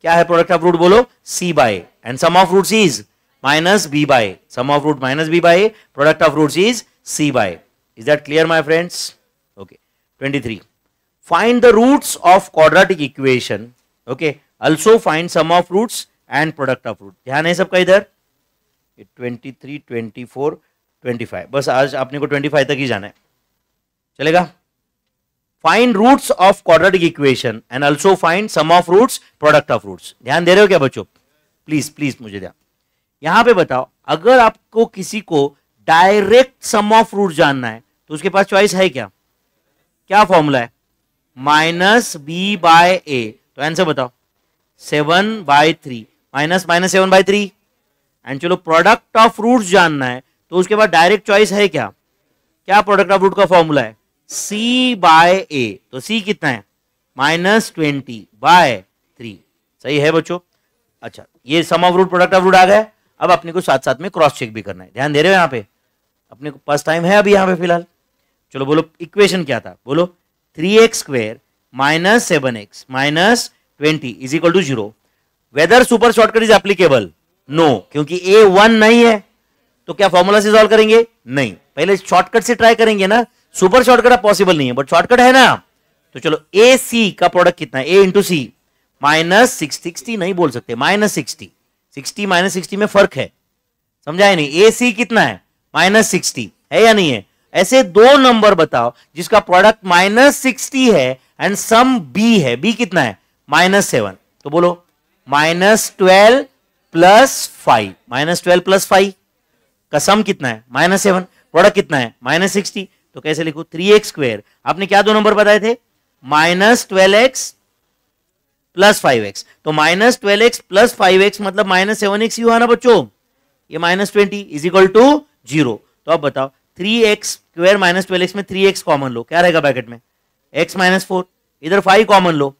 क्या है प्रोडक्ट ऑफ रूट बोलो c by and sum of roots is minus b by sum of root minus b by product of roots is c by is that clear my friends okay 23 find the roots of quadratic equation okay also find sum of roots and product of root ध्यान है सबका इधर twenty three twenty four twenty five बस आज आपने को ट्वेंटी फाइव तक ही जाना है चलेगा find roots of quadratic equation and also find sum of roots product of roots ध्यान दे रहे हो क्या बच्चों प्लीज प्लीज मुझे ध्यान यहां पे बताओ अगर आपको किसी को डायरेक्ट सम ऑफ रूट जानना है तो उसके पास चॉइस है क्या क्या फॉर्मूला है माइनस बी बाय ए तो आंसर बताओ seven by three minus minus seven by three and चलो प्रोडक्ट ऑफ रूट जानना है तो उसके बाद डायरेक्ट चॉइस है क्या क्या प्रोडक्ट ऑफ रूट का फॉर्मूला है सी बाय ए तो सी कितना है माइनस ट्वेंटी बाय थ्री सही है बच्चों अच्छा ये sum of root product of root आ गया अब अपने को साथ साथ में क्रॉस चेक भी करना है ध्यान दे रहे हो यहाँ पे अपने को पास टाइम है अभी यहाँ पे फिलहाल चलो बोलो इक्वेशन क्या था बोलो three x square minus seven x minus twenty is equal to zero whether super shortcut is applicable no क्योंकि ए वन नहीं है तो क्या फॉर्मूला से सॉल्व करेंगे नहीं पहले शॉर्टकट से ट्राई करेंगे ना सुपर शॉर्टकट पॉसिबल नहीं है बट शॉर्टकट है ना तो चलो ए सी का प्रोडक्ट कितना A into C minus sixty नहीं बोल सकते minus sixty sixty minus sixty में फर्क है समझाए नहीं ए सी कितना है माइनस सिक्सटी है या नहीं है ऐसे दो नंबर बताओ जिसका प्रोडक्ट माइनस सिक्सटी है एंड सम बी है बी कितना है माइनस सेवन तो बोलो minus twelve plus five minus twelve plus five का सम कितना है माइनस सेवन प्रोडक्ट कितना है माइनस सिक्सटी तो कैसे लिखू थ्री एक्स स्क्वेयर आपने क्या दो नंबर बताए थे minus twelve x plus five x तो minus twelve x plus five x मतलब माइनस सेवन एक्स यू आना बच्चों ये minus twenty is equal to zero तो अब बताओ three x square minus twelve x में थ्री एक्स कॉमन लो क्या रहेगा ब्रैकेट में एक्स माइनस फोर इधर फाइव कॉमन लो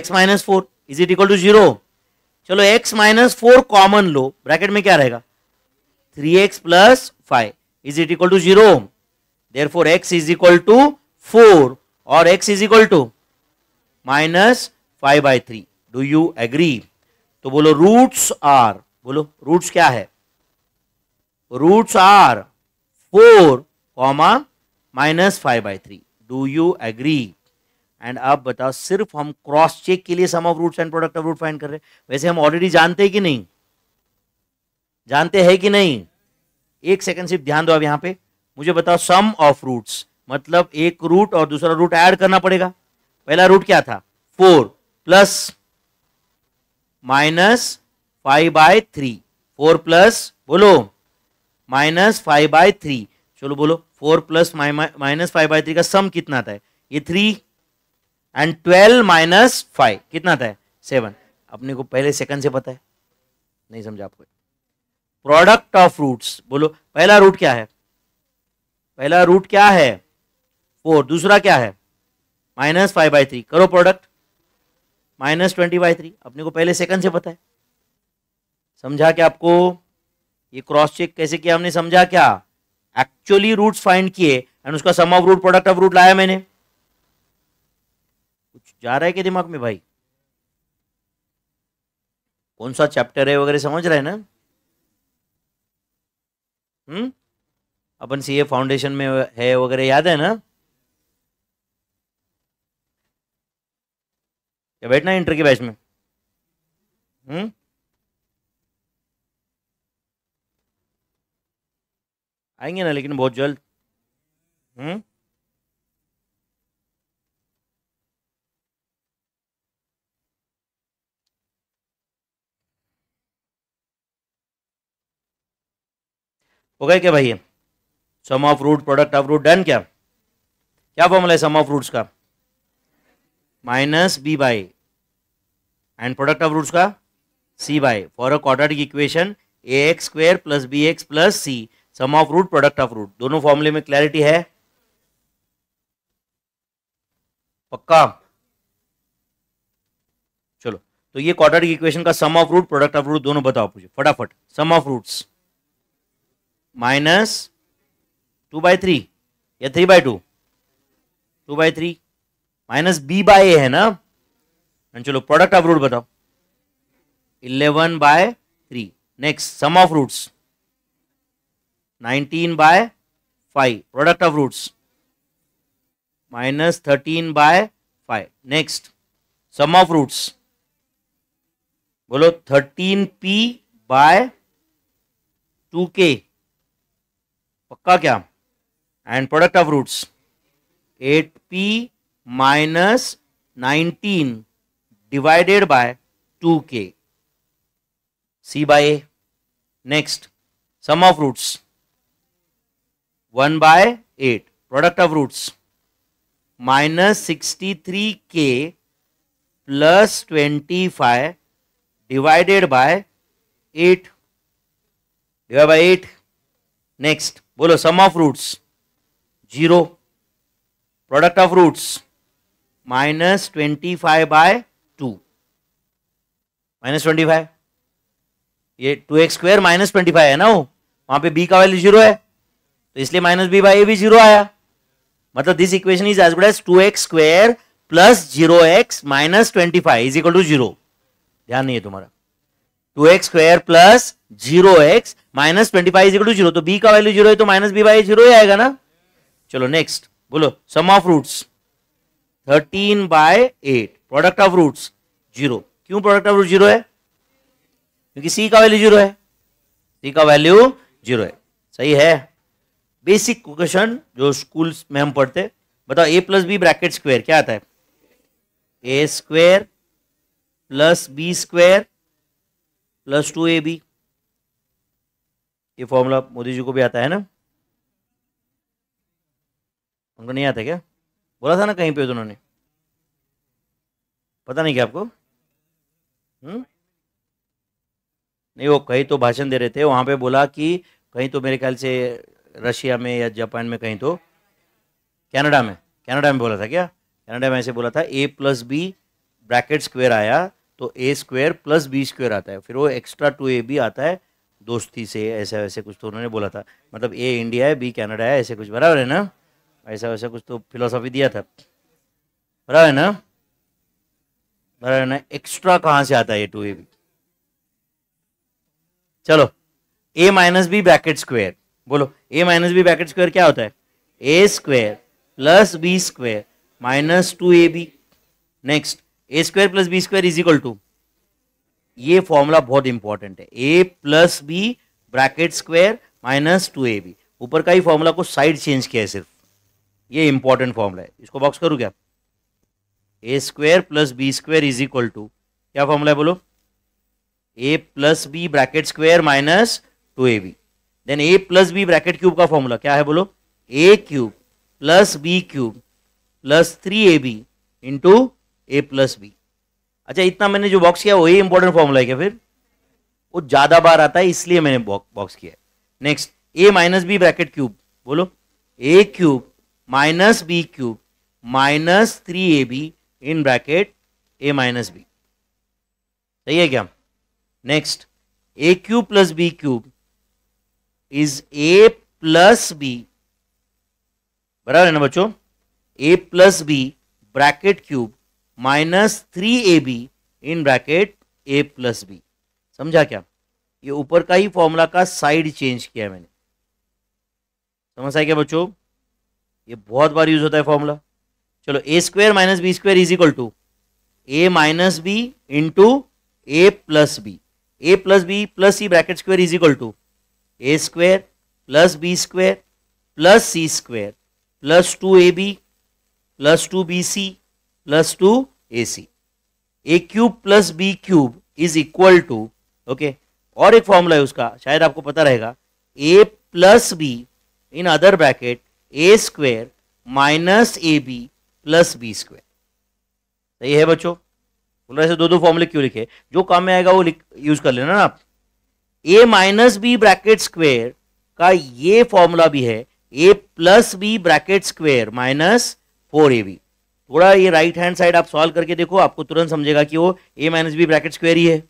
x minus four is it equal to zero चलो x माइनस फोर कॉमन लो ब्रैकेट में क्या रहेगा three x plus five is it equal to zero therefore x is equal to four और x is equal to minus five by three do you agree तो बोलो रूट्स आर बोलो रूट्स क्या है roots are four comma minus five by three do you agree and आप बताओ सिर्फ हम क्रॉस चेक के लिए sum of roots and product of root find कर रहे हैं वैसे हम ऑलरेडी जानते हैं कि नहीं जानते हैं कि नहीं एक सेकंड सिर्फ ध्यान दो आप यहां पे मुझे बताओ सम ऑफ रूट्स मतलब एक रूट और दूसरा रूट ऐड करना पड़ेगा पहला रूट क्या था four plus minus five by three four plus बोलो माइनस फाइव बाय थ्री चलो बोलो four plus minus five by three का सम कितना आता है ये three and twelve minus five कितना था सेवन अपने को पहले सेकंड से पता है नहीं समझा आपको प्रोडक्ट ऑफ रूट्स बोलो पहला रूट क्या है पहला रूट क्या है फोर दूसरा क्या है माइनस फाइव बाई थ्री करो product minus twenty by three अपने को पहले सेकंड से पता है समझा क्या आपको ये क्रॉस चेक कैसे किया हमने समझा क्या एक्चुअली रूट्स फाइंड किए एंड उसका sum of root product of root लाया मैंने जा रहा है कि दिमाग में भाई कौन सा चैप्टर है वगैरह समझ रहे हैं ना हम्म अपन सीए फाउंडेशन में है वगैरह याद है ना क्या बैठना है इंटर के बैच में हम्म आएंगे ना लेकिन बहुत जल्द हम्म हो गए क्या भाई sum of root product of root done क्या क्या फॉर्मूला है सम ऑफ रूट्स का minus b by and product of roots का c by for a quadratic equation a x square plus b x plus c sum of root product of root दोनों फॉर्मूले में क्लैरिटी है पक्का चलो तो ये क्वाड्रेटिक इक्वेशन का sum of root product of root दोनों बताओ मुझे फटाफट sum of roots minus two by three या three by two two by three minus b by a है ना चलो प्रोडक्ट ऑफ रूट बताओ eleven by three next sum of roots nineteen by five product of roots minus thirteen by five next sum of roots बोलो thirteen p by two k पक्का क्या and product of roots eight p minus nineteen divided by two k c by a next sum of roots one by eight product of roots minus sixty three k plus twenty five divided by eight divide by eight next बोलो sum of roots zero product of roots minus twenty five by two minus twenty five ये two x square minus twenty five है ना वो वहां पे बी का वैल्यू जीरो है तो इसलिए माइनस बी बाई ए भी जीरो आया मतलब this equation is as good as two x square plus zero x minus twenty five is equal to zero ध्यान नहीं है तुम्हारा two x square plus zero x minus twenty five is equal to zero तो बी का वैल्यू जीरो है तो माइनस बी बाई जीरो ही आएगा ना चलो नेक्स्ट बोलो sum of roots thirteen by eight product of roots zero क्यों प्रोडक्ट ऑफ रूट जीरो है क्योंकि सी का वैल्यू जीरो है सी का वैल्यू जीरो है सही है बेसिक क्वेश्चन जो स्कूल में हम पढ़ते बताओ a plus b bracket square क्या आता है a square plus b square plus two a b ये फॉर्मूला मोदी जी को भी आता है ना उनको नहीं आता क्या बोला था ना कहीं पे उन्होंने पता नहीं क्या आपको हुँ? हम्म? नहीं वो कहीं तो भाषण दे रहे थे वहां पे बोला कि कहीं तो मेरे ख्याल से रशिया में या जापान में कहीं तो कनाडा में कनाडा में बोला था क्या कनाडा में ऐसे बोला था a plus b bracket square आया तो a square plus b square आता है फिर वो एक्स्ट्रा टू ए बी आता है दोस्ती से ऐसा वैसे कुछ तो उन्होंने बोला था मतलब ए इंडिया है बी कनाडा है ऐसे कुछ बराबर है ना ऐसा वैसा कुछ तो फिलोसॉफी दिया था बराबर है ना बराबर है ना एक्स्ट्रा कहाँ से आता है ये टू ए बी चलो a minus b bracket square बोलो a minus b bracket square क्या होता है a square plus b square minus two a b next a square plus b square is equal to ये फॉर्मूला बहुत इंपॉर्टेंट है a plus b bracket square minus two a b ऊपर का ही फॉर्मूला को साइड चेंज किया है सिर्फ ये इंपॉर्टेंट फॉर्मूला है इसको बॉक्स करूँ क्या a square plus b square is equal to क्या फॉर्मूला है बोलो a plus b bracket square minus two a b then a plus b bracket cube का फॉर्मूला क्या है बोलो a cube plus b cube plus three a b into a plus b अच्छा इतना मैंने जो बॉक्स किया वही इंपॉर्टेंट फॉर्मूला है क्या फिर वो ज़्यादा बार आता है इसलिए मैंने बॉक्स किया next a minus b bracket cube बोलो a cube minus b cube minus three a b in bracket a minus b सही है क्या next a cube plus b cube is a plus b बराबर है ना बच्चों a plus b bracket cube minus three a b in bracket a plus b समझा क्या ये ऊपर का ही फॉर्मूला का साइड चेंज किया है मैंने समझ आए क्या बच्चों ये बहुत बार यूज होता है फॉर्मूला चलो a square minus b square is equal to a minus b into a plus b a plus b plus c bracket square is equal to a square plus b square plus c square plus two a b plus two b c plus two a c a cube plus b cube is equal to okay और एक फॉर्मूला है उसका शायद आपको पता रहेगा a plus B in other bracket a square minus a b plus b square सही है बच्चों बोल रहे दो दो फॉर्मूले क्यों लिखे जो काम में आएगा वो यूज कर लेना ना a minus b bracket square का ये फॉर्मूला भी है a plus b bracket square minus four a b थोड़ा ये राइट हैंड साइड आप सॉल्व करके देखो आपको तुरंत समझेगा कि वो a minus b bracket square ही है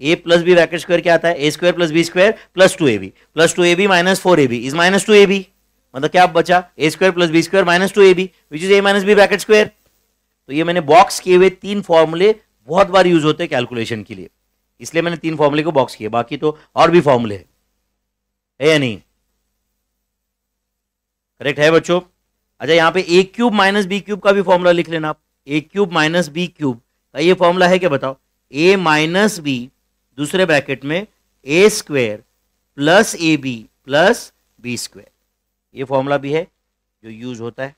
a plus b bracket square क्या आता है a square plus b square plus two a b plus two a b minus four a b is minus two a b मतलब क्या बचा a square plus b square minus two a b which is a minus b bracket square तो ये मैंने बॉक्स किए हुए तीन फॉर्मूले बहुत बार यूज होते हैं कैलकुलेशन के लिए इसलिए मैंने तीन फॉर्मूले को बॉक्स किए बाकी तो और भी फॉर्मूले है या नहीं करेक्ट है बच्चों अच्छा यहाँ पे a cube minus b cube का भी फॉर्मूला लिख लेना आप a cube minus b cube का ये फॉर्मूला है क्या बताओ ए माइनस बी दूसरे ब्रैकेट में a square plus a b plus b square ये फॉर्मूला भी है जो यूज होता है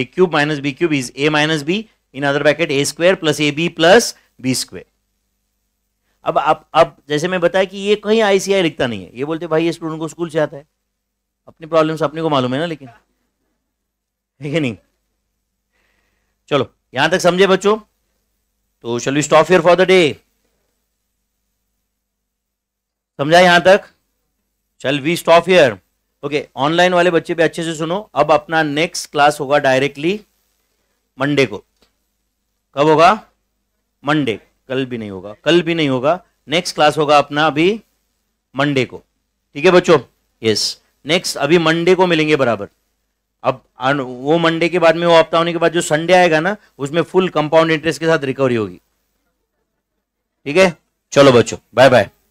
a cube minus b cube is a minus b in other bracket a square plus a b plus b square अब आप अब जैसे मैं बताया कि ये कहीं आईसीआई लिखता नहीं है ये बोलते भाई ये स्टूडेंट को स्कूल से आता है अपनी प्रॉब्लम्स अपने को मालूम है ना लेकिन ठीक है नहीं चलो यहां तक समझे बच्चों तो चलो we stop here for the day समझा यहां तक चल we stop here okay online वाले बच्चे भी अच्छे से सुनो अब अपना नेक्स्ट क्लास होगा डायरेक्टली मंडे को कब होगा मंडे कल भी नहीं होगा कल भी नहीं होगा नेक्स्ट क्लास होगा अपना अभी मंडे को ठीक है बच्चों यस नेक्स्ट अभी मंडे को मिलेंगे बराबर अब वो मंडे के बाद में वो हफ्ता होने के बाद जो संडे आएगा ना उसमें फुल कंपाउंड इंटरेस्ट के साथ रिकवरी होगी ठीक है चलो बच्चों बाय बाय